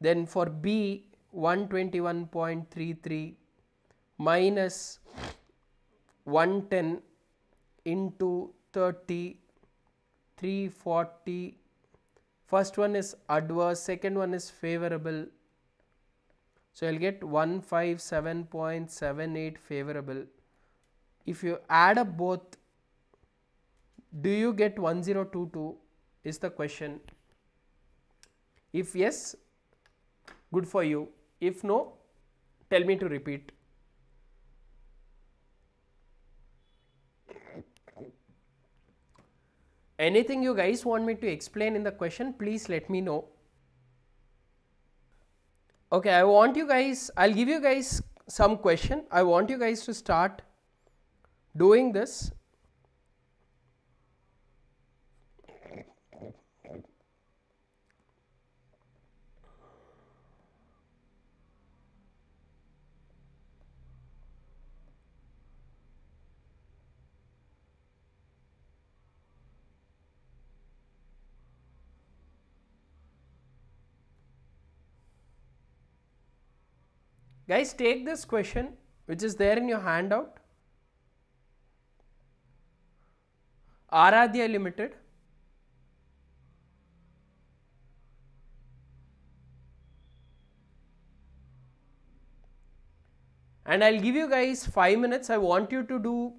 A: then for B 121.33 minus 110 into 30 340 first one is adverse second one is favorable so you'll get 157.78 favorable if you add up both do you get 1022 is the question if yes good for you if no tell me to repeat anything you guys want me to explain in the question please let me know okay i want you guys i'll give you guys some question i want you guys to start doing this Guys, take this question which is there in your handout. Aradhya Limited. And I'll give you guys 5 minutes. I want you to do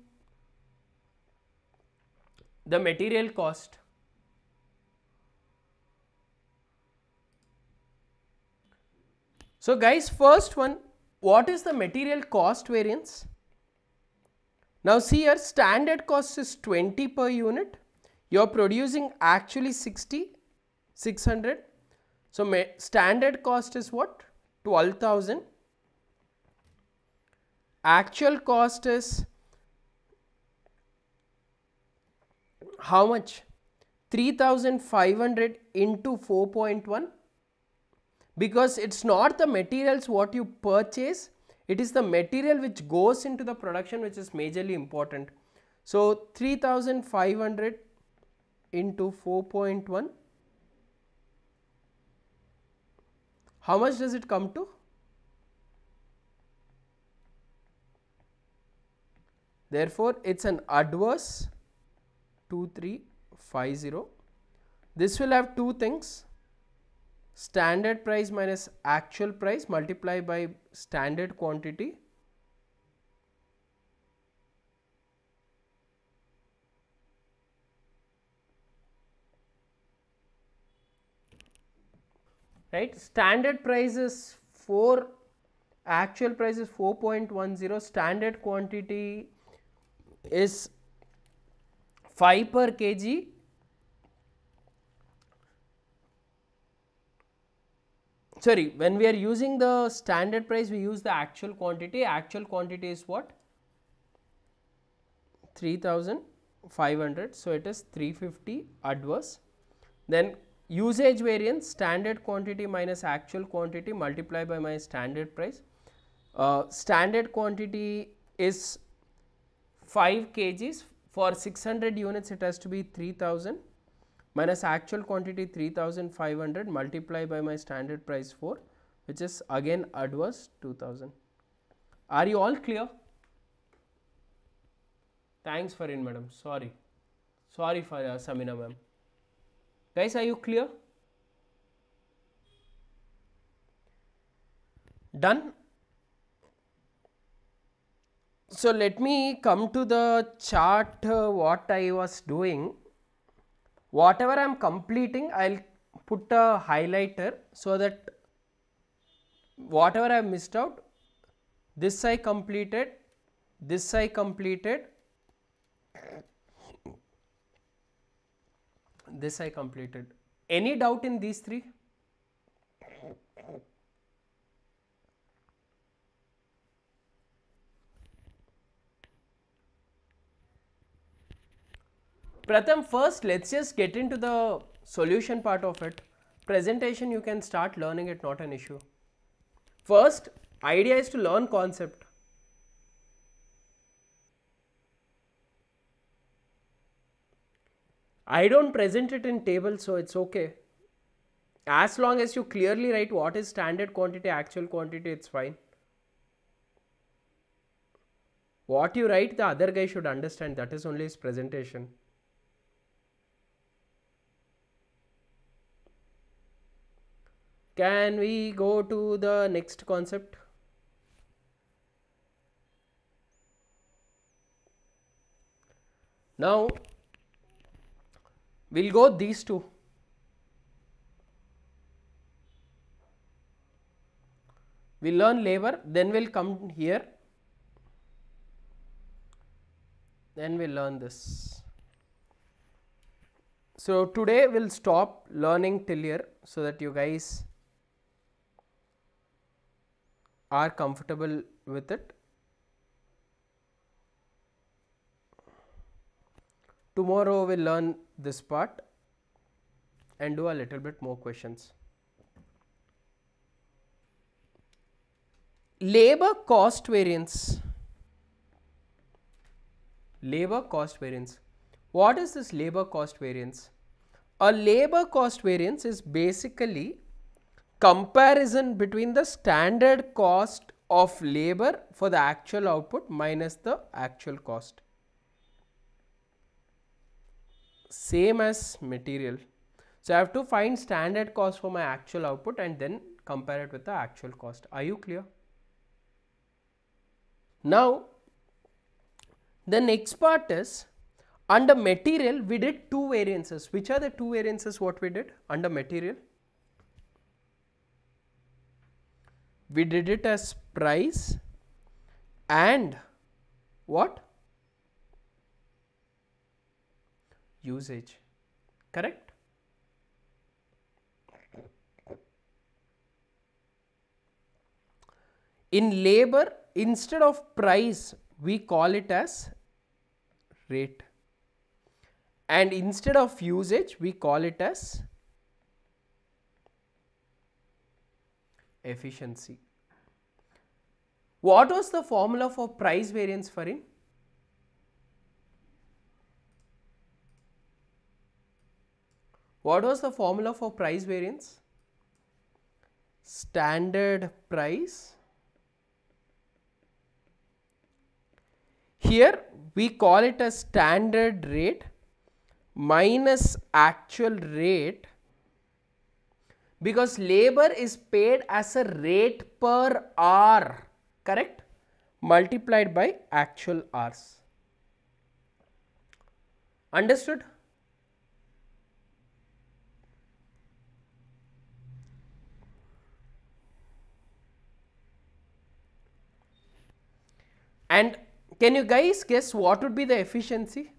A: the material cost. So guys, first one, what is the material cost variance? Now see here standard cost is 20 per unit. You are producing actually 60, 600. So standard cost is what? 12,000. Actual cost is how much? 3500 into 4.1 because it's not the materials what you purchase it is the material which goes into the production which is majorly important so 3500 into 4.1 how much does it come to therefore it's an adverse 2350 this will have two things standard price minus actual price multiply by standard quantity right standard price is 4 actual price is 4.10 standard quantity is 5 per kg sorry, when we are using the standard price, we use the actual quantity. Actual quantity is what? 3500. So, it is 350 adverse. Then usage variance standard quantity minus actual quantity multiplied by my standard price. Uh, standard quantity is 5 kgs for 600 units it has to be 3000 minus actual quantity 3500 multiply by my standard price 4 which is again adverse 2000. Are you all clear? Thanks for in madam. Sorry. Sorry for uh, Samina ma'am. Guys are you clear? Done? So let me come to the chart uh, what I was doing whatever I am completing I will put a highlighter so that whatever I have missed out this I completed this I completed this I completed any doubt in these three Pratham first let's just get into the solution part of it. Presentation you can start learning it not an issue. First idea is to learn concept. I don't present it in table so it's okay. As long as you clearly write what is standard quantity, actual quantity, it's fine. What you write, the other guy should understand. That is only his presentation. Can we go to the next concept? Now, we'll go these two. We will learn labor, then we'll come here, then we'll learn this. So, today we'll stop learning till here so that you guys are comfortable with it. Tomorrow we'll learn this part and do a little bit more questions. Labor cost variance. Labor cost variance. What is this labor cost variance? A labor cost variance is basically comparison between the standard cost of labor for the actual output minus the actual cost. Same as material. So, I have to find standard cost for my actual output and then compare it with the actual cost. Are you clear? Now, the next part is under material we did two variances. Which are the two variances what we did under material? we did it as price and what usage correct in labor instead of price we call it as rate and instead of usage we call it as efficiency. What was the formula for price variance for in? What was the formula for price variance? Standard price. Here we call it a standard rate minus actual rate because labor is paid as a rate per hour correct multiplied by actual hours understood and can you guys guess what would be the efficiency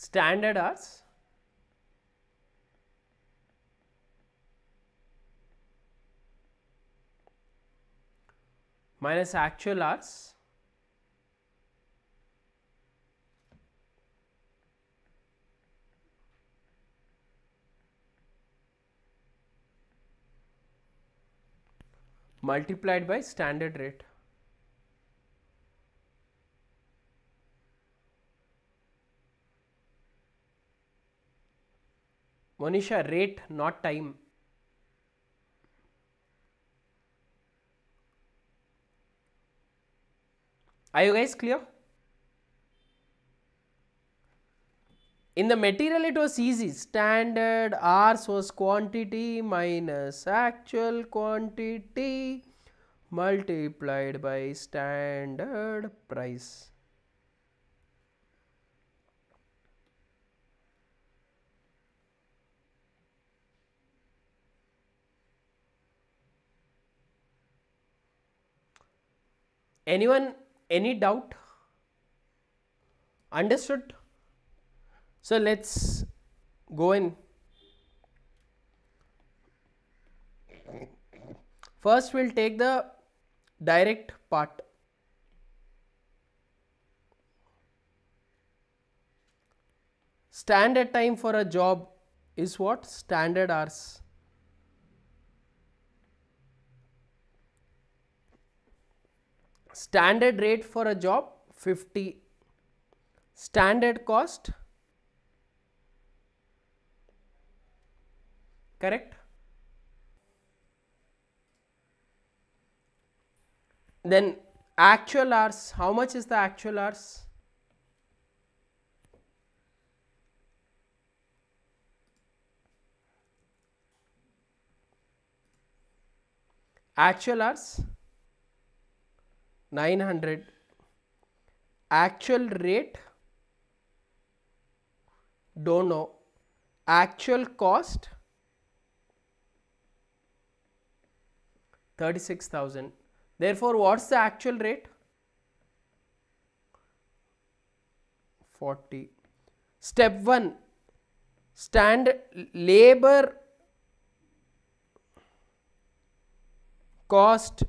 A: standard hours minus actual hours multiplied by standard rate. Monisha rate not time. Are you guys clear? In the material it was easy standard R's was quantity minus actual quantity multiplied by standard price. anyone any doubt understood so let's go in first we'll take the direct part standard time for a job is what standard hours standard rate for a job 50 standard cost correct then actual hours how much is the actual hours actual hours 900 actual rate don't know actual cost 36,000 therefore what's the actual rate 40 step 1 stand labor cost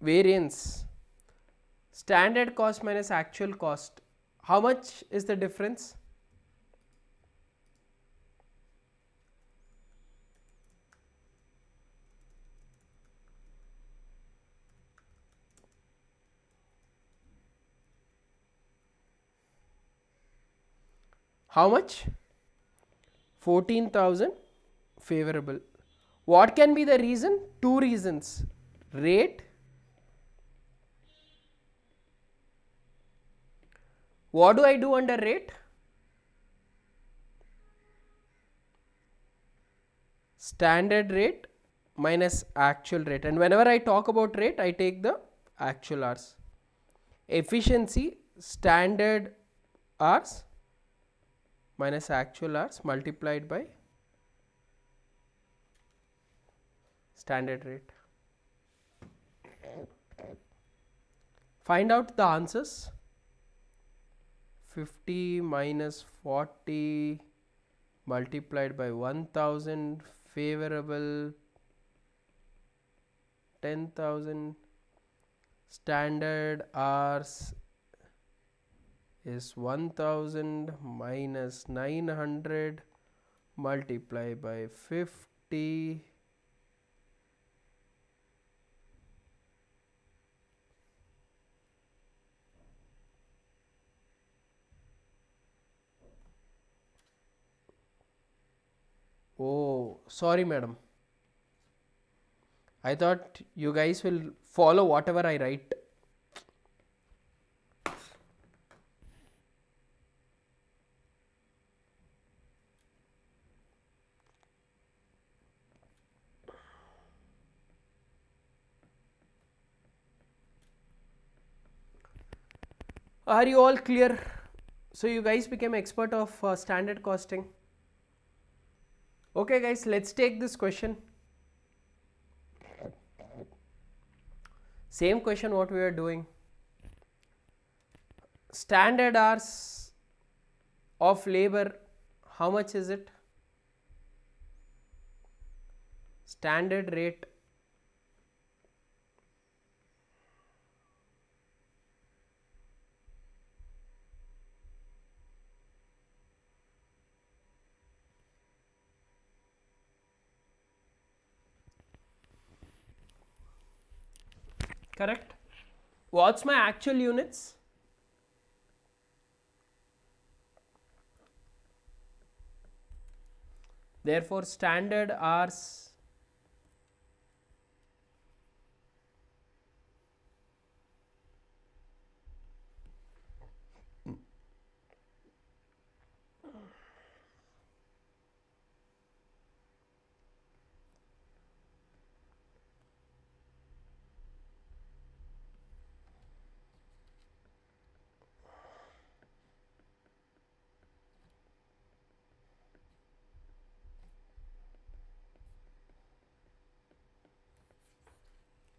A: variance standard cost minus actual cost how much is the difference how much 14000 favorable what can be the reason two reasons rate What do I do under rate? Standard rate minus actual rate and whenever I talk about rate I take the actual hours. Efficiency standard hours minus actual hours multiplied by standard rate. Find out the answers. 50 minus 40 multiplied by 1000 favorable 10000 standard r is 1000 minus 900 multiplied by 50 Oh, sorry, madam. I thought you guys will follow whatever I write. Are you all clear? So you guys became expert of uh, standard costing. Okay guys, let's take this question. Same question what we are doing. Standard hours of labor, how much is it? Standard rate correct what's my actual units therefore standard are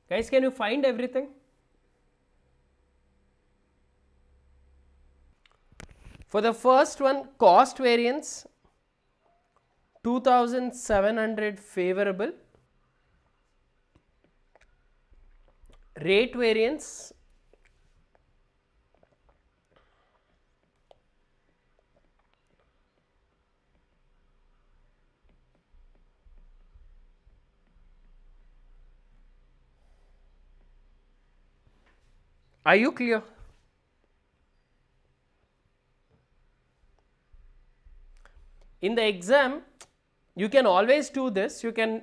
A: Guys, can you find everything? For the first one, cost variance 2700 favorable, rate variance Are you clear? In the exam, you can always do this. You can,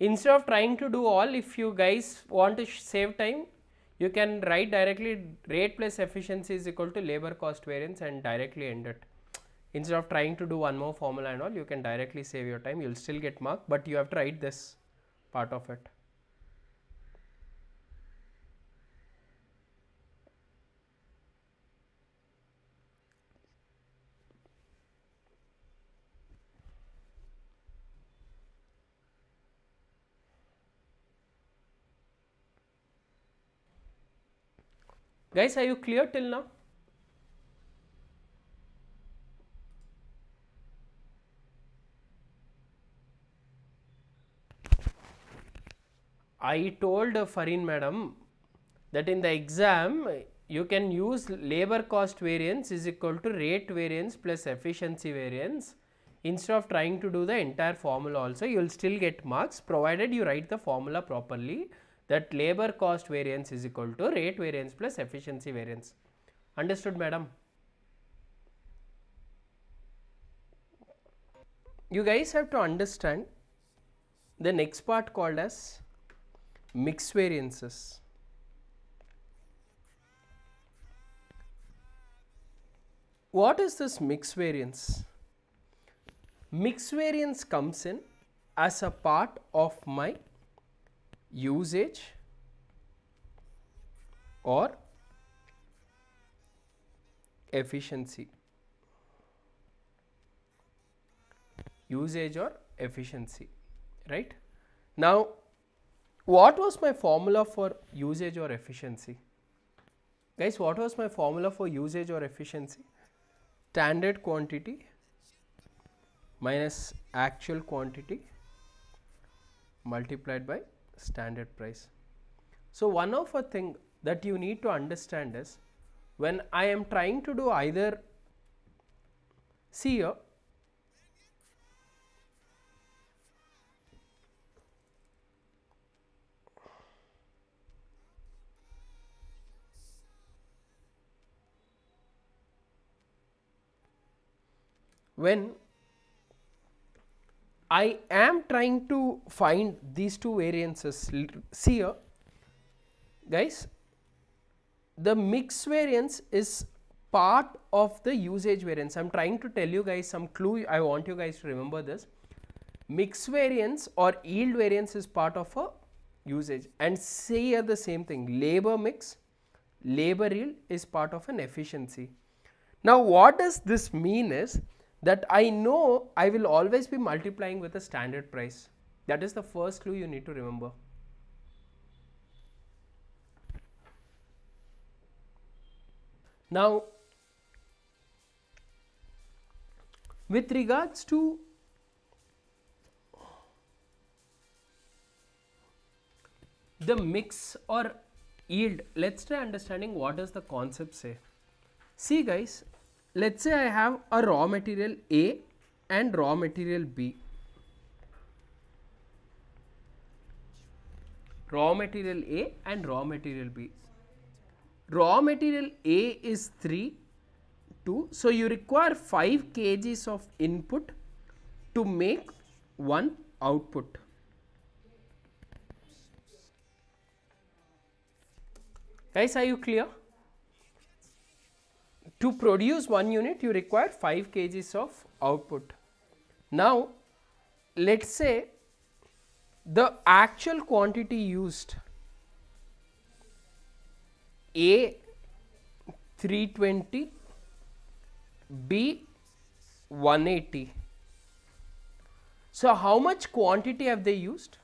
A: instead of trying to do all, if you guys want to save time, you can write directly rate plus efficiency is equal to labor cost variance and directly end it. Instead of trying to do one more formula and all, you can directly save your time. You will still get mark, but you have to write this part of it. Guys, are you clear till now? I told Farin madam that in the exam you can use labor cost variance is equal to rate variance plus efficiency variance instead of trying to do the entire formula also you will still get marks provided you write the formula properly that labor cost variance is equal to rate variance plus efficiency variance. Understood madam? You guys have to understand the next part called as mix variances. What is this mix variance? Mix variance comes in as a part of my usage or efficiency usage or efficiency right now what was my formula for usage or efficiency guys what was my formula for usage or efficiency standard quantity minus actual quantity multiplied by standard price. So one of a thing that you need to understand is when I am trying to do either see here when I am trying to find these two variances see here guys the mix variance is part of the usage variance. I am trying to tell you guys some clue I want you guys to remember this mix variance or yield variance is part of a usage and say here the same thing labor mix labor yield is part of an efficiency. Now what does this mean is that I know I will always be multiplying with a standard price. That is the first clue you need to remember. Now, with regards to the mix or yield, let's try understanding what does the concept say. See guys, let's say I have a raw material A and raw material B. Raw material A and raw material B. Raw material A is 3, 2. So, you require 5 kgs of input to make 1 output. Guys, are you clear? To produce 1 unit, you require 5 kgs of output. Now, let us say the actual quantity used A 320, B 180. So, how much quantity have they used?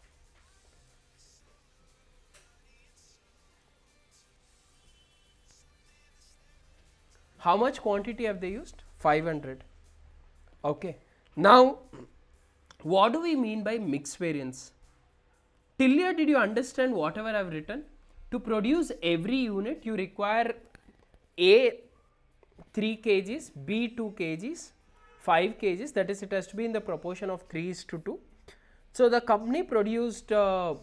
A: How much quantity have they used? 500. Okay. Now, what do we mean by mixed variance? Till here did you understand whatever I have written? To produce every unit you require A 3 kgs, B 2 kgs, 5 kgs that is it has to be in the proportion of 3 is to 2. So, the company produced uh,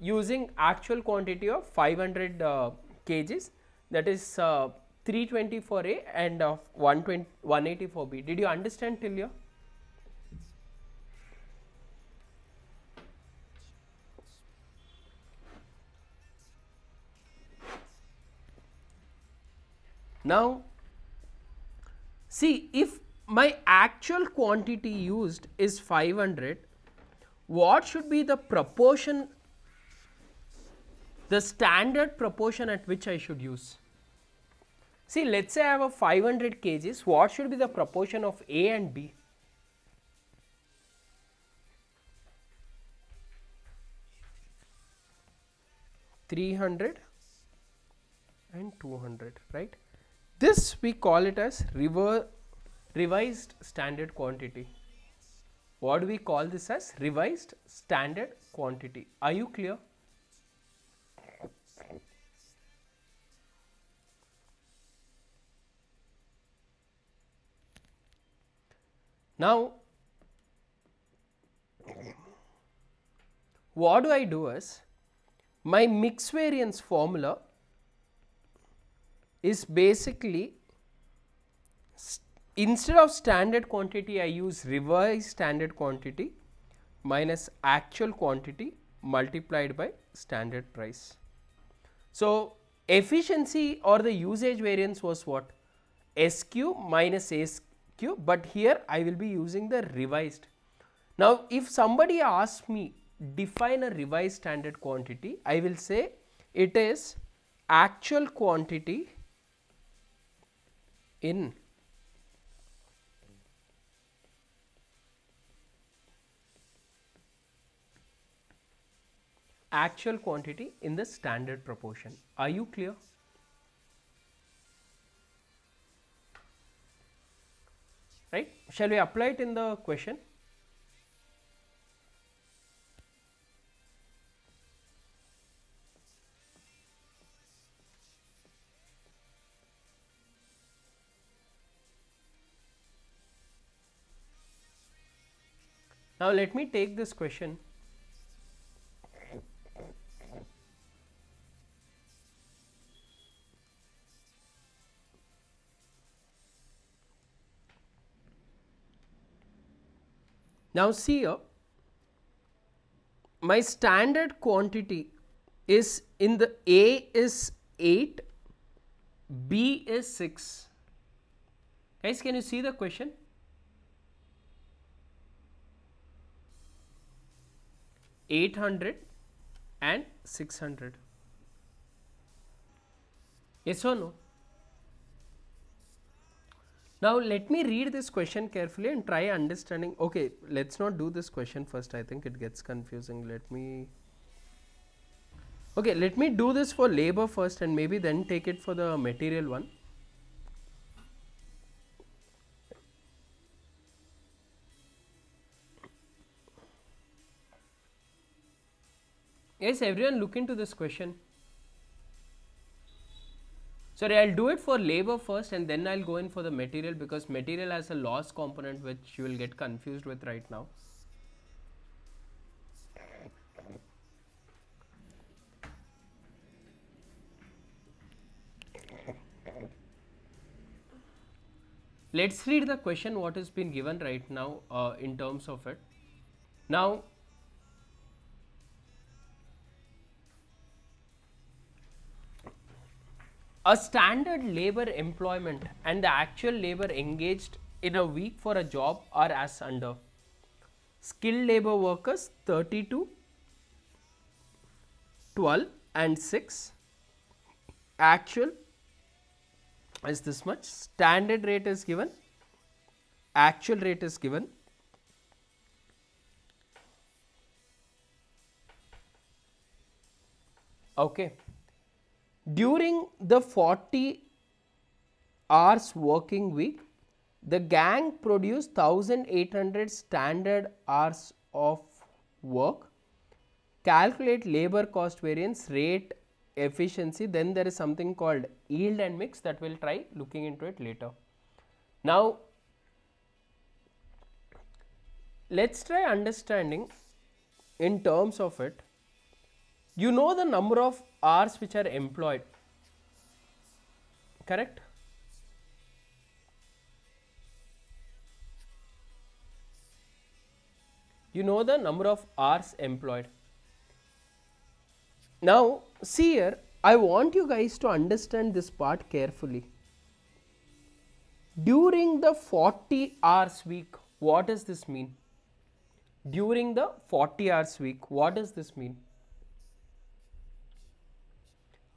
A: using actual quantity of 500 uh, kgs that is uh, 320 for A and of 120, 180 for B. Did you understand till here? Now, see if my actual quantity used is 500, what should be the proportion, the standard proportion at which I should use? See, let's say I have a 500 kgs, what should be the proportion of A and B? Three hundred and two hundred, right? This we call it as rever revised standard quantity. What do we call this as? Revised standard quantity. Are you clear? Now, what do I do is my mix variance formula is basically instead of standard quantity I use revised standard quantity minus actual quantity multiplied by standard price. So, efficiency or the usage variance was what SQ minus SQ but here I will be using the revised. Now if somebody asks me define a revised standard quantity I will say it is actual quantity in actual quantity in the standard proportion. Are you clear? right. Shall we apply it in the question? Now, let me take this question Now see here, my standard quantity is in the A is 8, B is 6. Guys, can you see the question? Eight hundred and six hundred. Yes or no? Now let me read this question carefully and try understanding. Okay, let's not do this question first. I think it gets confusing. Let me. Okay, let me do this for labor first and maybe then take it for the material one. Yes, everyone look into this question. So I'll do it for labor first and then I'll go in for the material because material has a loss component which you will get confused with right now. Let's read the question what has been given right now uh, in terms of it. Now A standard labor employment and the actual labor engaged in a week for a job are as under skilled labor workers 32, 12 and 6, actual is this much, standard rate is given, actual rate is given, okay. During the 40 hours working week, the gang produced 1800 standard hours of work. Calculate labor cost variance, rate efficiency, then there is something called yield and mix that we'll try looking into it later. Now, let's try understanding in terms of it. You know the number of hours which are employed correct you know the number of hours employed now see here I want you guys to understand this part carefully during the 40 hours week what does this mean during the 40 hours week what does this mean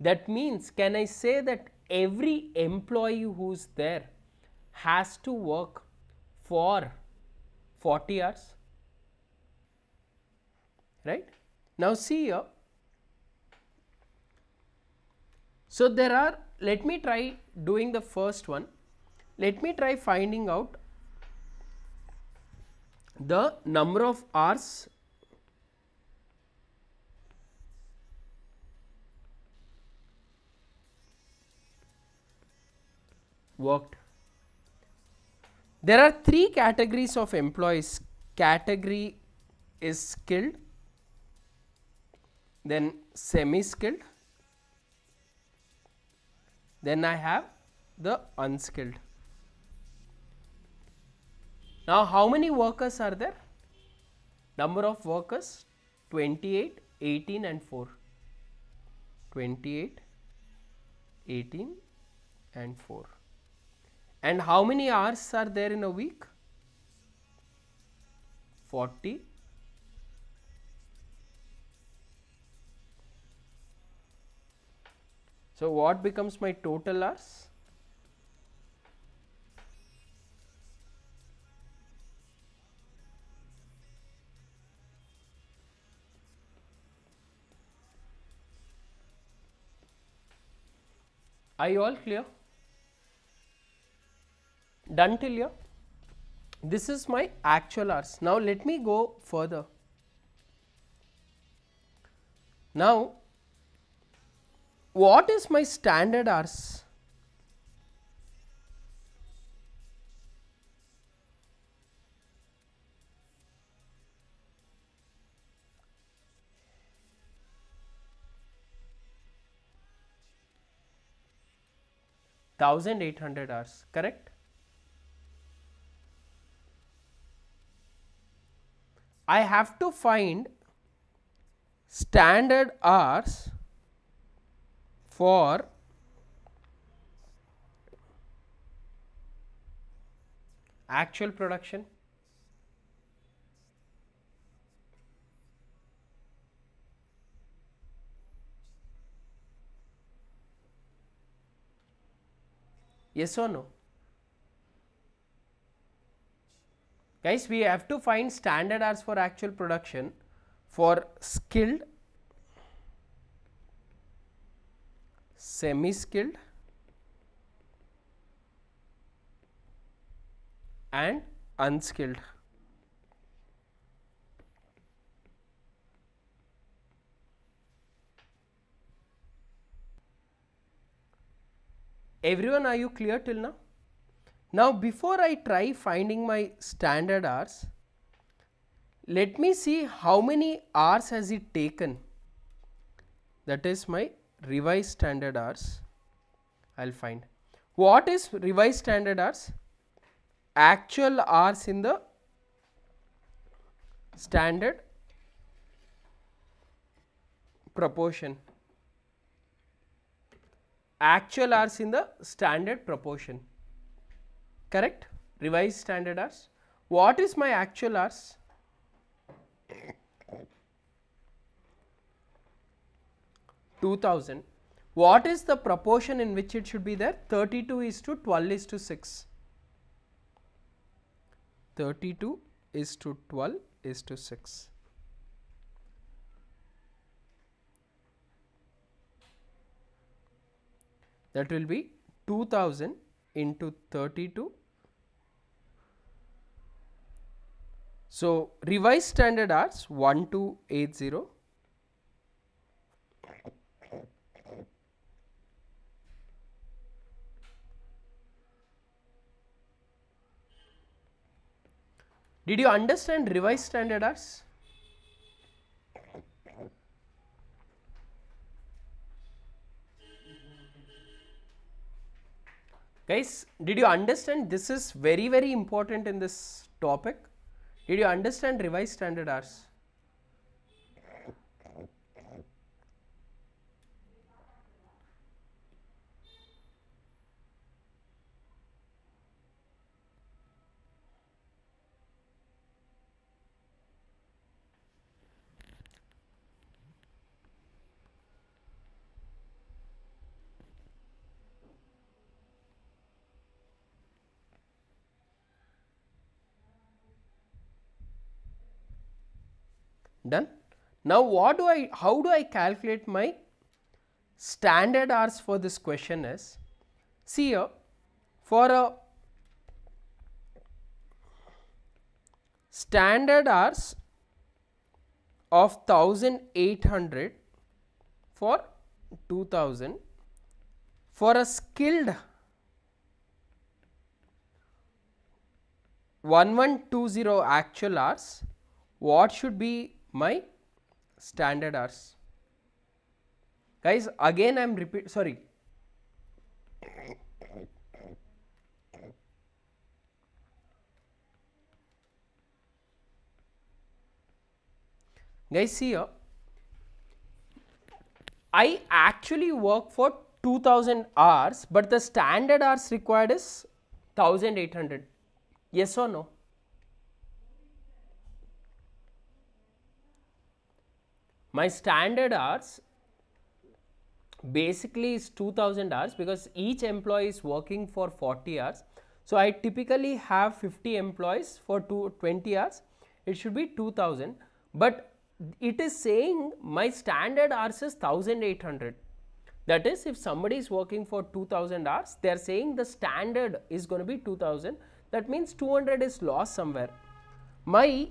A: that means, can I say that every employee who's there has to work for 40 hours? Right? Now, see here. So, there are, let me try doing the first one. Let me try finding out the number of hours worked. There are three categories of employees. Category is skilled, then semi-skilled, then I have the unskilled. Now, how many workers are there? Number of workers 28, 18 and 4. 28, 18 and 4. And how many hours are there in a week? 40. So what becomes my total hours? Are you all clear? Done till here. This is my actual hours. Now, let me go further. Now, what is my standard hours? thousand eight hundred hours correct I have to find standard R's for actual production yes or no guys we have to find standard hours for actual production for skilled semi skilled and unskilled everyone are you clear till now now before I try finding my standard hours, let me see how many hours has it taken that is my revised standard hours I will find. What is revised standard hours? Actual hours in the standard proportion. Actual hours in the standard proportion correct revised standard hours what is my actual hours two thousand what is the proportion in which it should be there 32 is to 12 is to 6 32 is to 12 is to 6 that will be 2000 into 32 So revised standard Rs 1280 Did you understand revised standard arts, Guys, did you understand this is very very important in this topic? Did you understand revised standard hours? done. Now, what do I, how do I calculate my standard hours for this question is, see here for a standard hours of 1800 for 2000 for a skilled 1120 actual hours what should be my standard hours. Guys, again I am repeat, sorry. Guys, see here, I actually work for 2000 hours, but the standard hours required is 1800. Yes or no? my standard hours basically is 2000 hours because each employee is working for 40 hours. So, I typically have 50 employees for two, 20 hours, it should be 2000, but it is saying my standard hours is 1800. That is if somebody is working for 2000 hours, they are saying the standard is going to be 2000, that means 200 is lost somewhere. My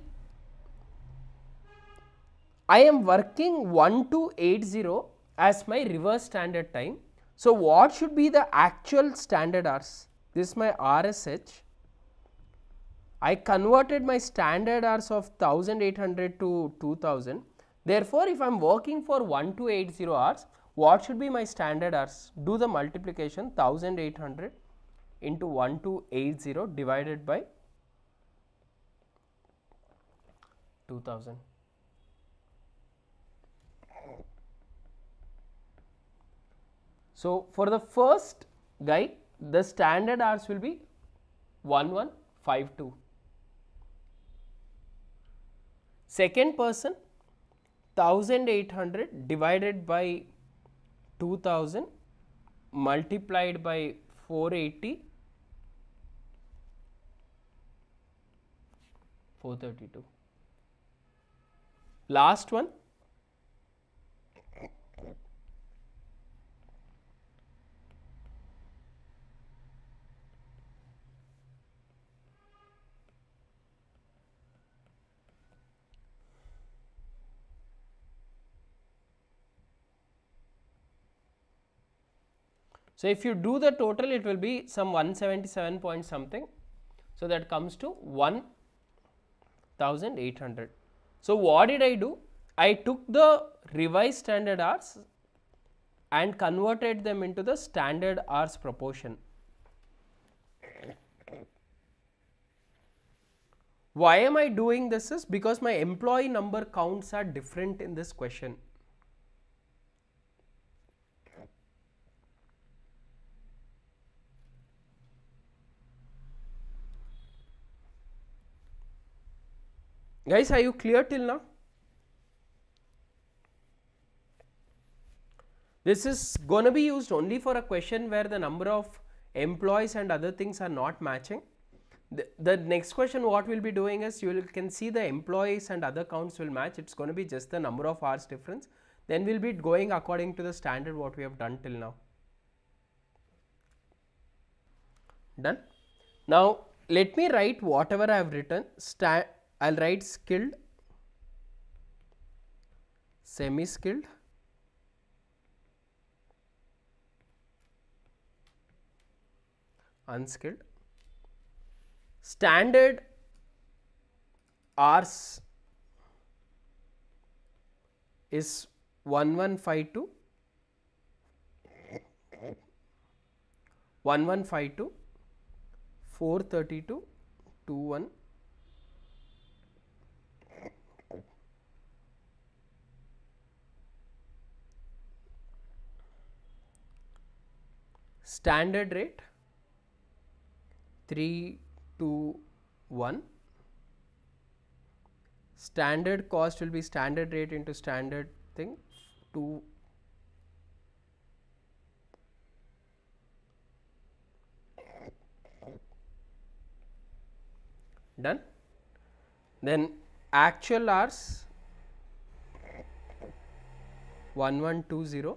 A: I am working 1280 as my reverse standard time. So, what should be the actual standard hours? This is my RSH. I converted my standard hours of 1800 to 2000. Therefore, if I am working for 1280 hours, what should be my standard hours? Do the multiplication 1800 into 1280 divided by 2000. So, for the first guy, the standard hours will be 1152. Second person 1800 divided by 2000 multiplied by 480 432. Last one So, if you do the total it will be some 177 point something. So, that comes to 1800. So, what did I do? I took the revised standard hours and converted them into the standard hours proportion. Why am I doing this is because my employee number counts are different in this question. Guys, are you clear till now? This is going to be used only for a question where the number of employees and other things are not matching. The, the, next question what we'll be doing is you will, can see the employees and other counts will match. It's going to be just the number of hours difference. Then we'll be going according to the standard what we have done till now. Done. Now, let me write whatever I have written. I'll write skilled, semi-skilled, unskilled, standard hours is 1152 1152 432 21 standard rate 3 to 1 standard cost will be standard rate into standard thing 2 done then actual hours 1120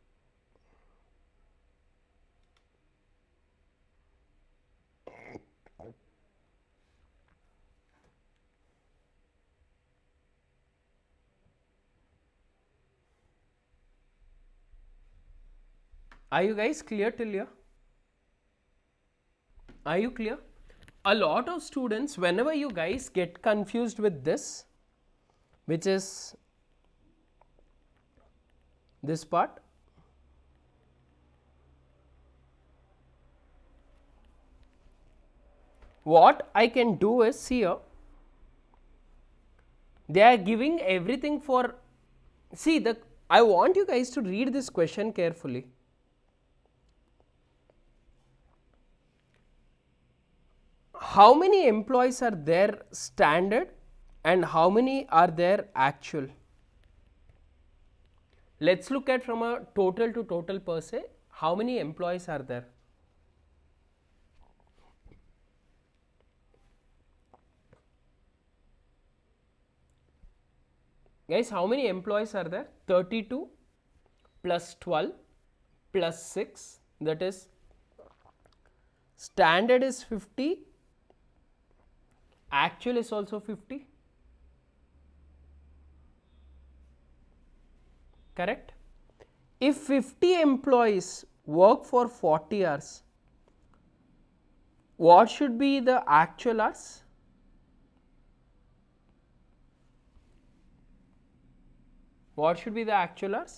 A: Are you guys clear till here? Are you clear? A lot of students, whenever you guys get confused with this, which is this part, what I can do is here, they are giving everything for, see the, I want you guys to read this question carefully. how many employees are there standard and how many are there actual? Let us look at from a total to total per se, how many employees are there? Guys, how many employees are there? 32 plus 12 plus 6 that is standard is 50 actual is also 50 correct if 50 employees work for 40 hours what should be the actual hours what should be the actual hours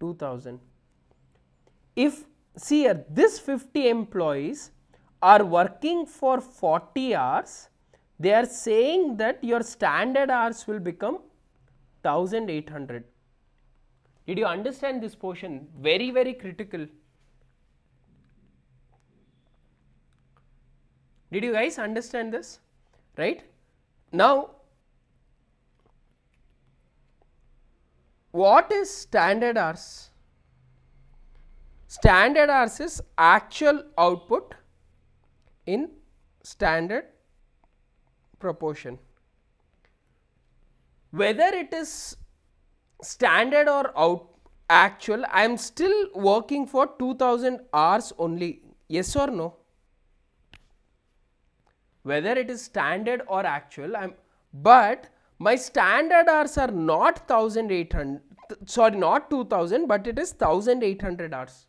A: 2000 if see here this 50 employees are working for 40 hours they are saying that your standard hours will become 1800. Did you understand this portion? Very, very critical. Did you guys understand this? Right? Now, what is standard hours? Standard hours is actual output in standard proportion. Whether it is standard or out actual, I am still working for 2000 hours only, yes or no? Whether it is standard or actual, I am, but my standard hours are not 1800, sorry, not 2000, but it is 1800 hours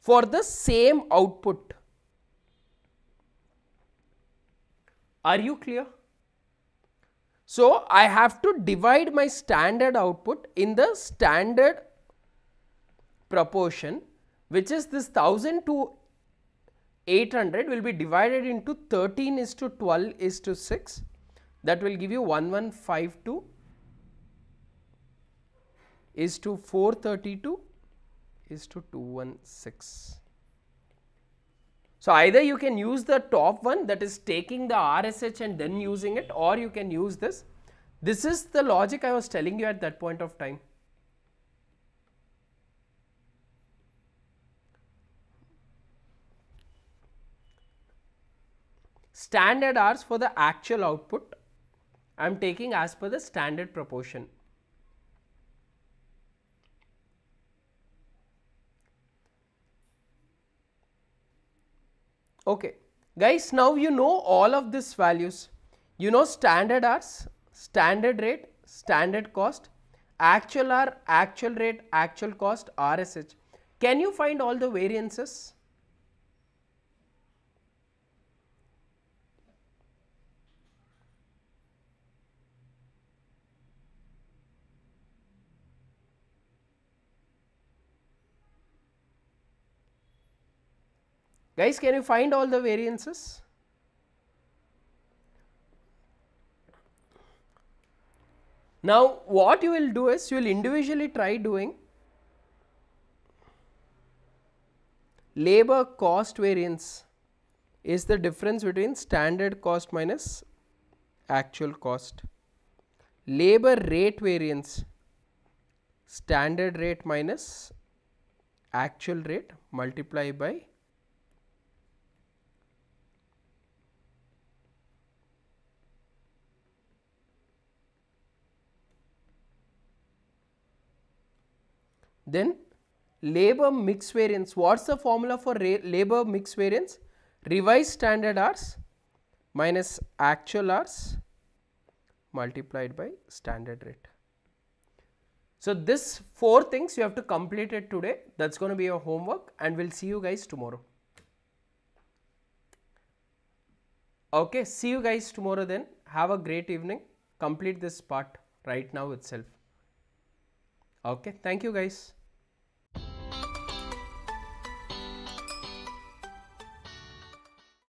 A: for the same output. Are you clear? So I have to divide my standard output in the standard proportion which is this 1000 to 800 will be divided into 13 is to 12 is to 6 that will give you 1152 is to 432 is to 216. So either you can use the top one that is taking the RSH and then using it or you can use this. This is the logic I was telling you at that point of time. Standard R's for the actual output. I am taking as per the standard proportion. Okay. Guys, now you know all of these values. You know standard hours, standard rate, standard cost, actual hour, actual rate, actual cost, RSH. Can you find all the variances? Guys, can you find all the variances? Now, what you will do is you will individually try doing labor cost variance is the difference between standard cost minus actual cost. Labor rate variance standard rate minus actual rate multiplied by Then labor mix variance. What's the formula for labor mix variance? Revised standard hours minus actual hours multiplied by standard rate. So this four things you have to complete it today. That's going to be your homework and we'll see you guys tomorrow. Okay, see you guys tomorrow then. Have a great evening. Complete this part right now itself. Okay, thank you guys.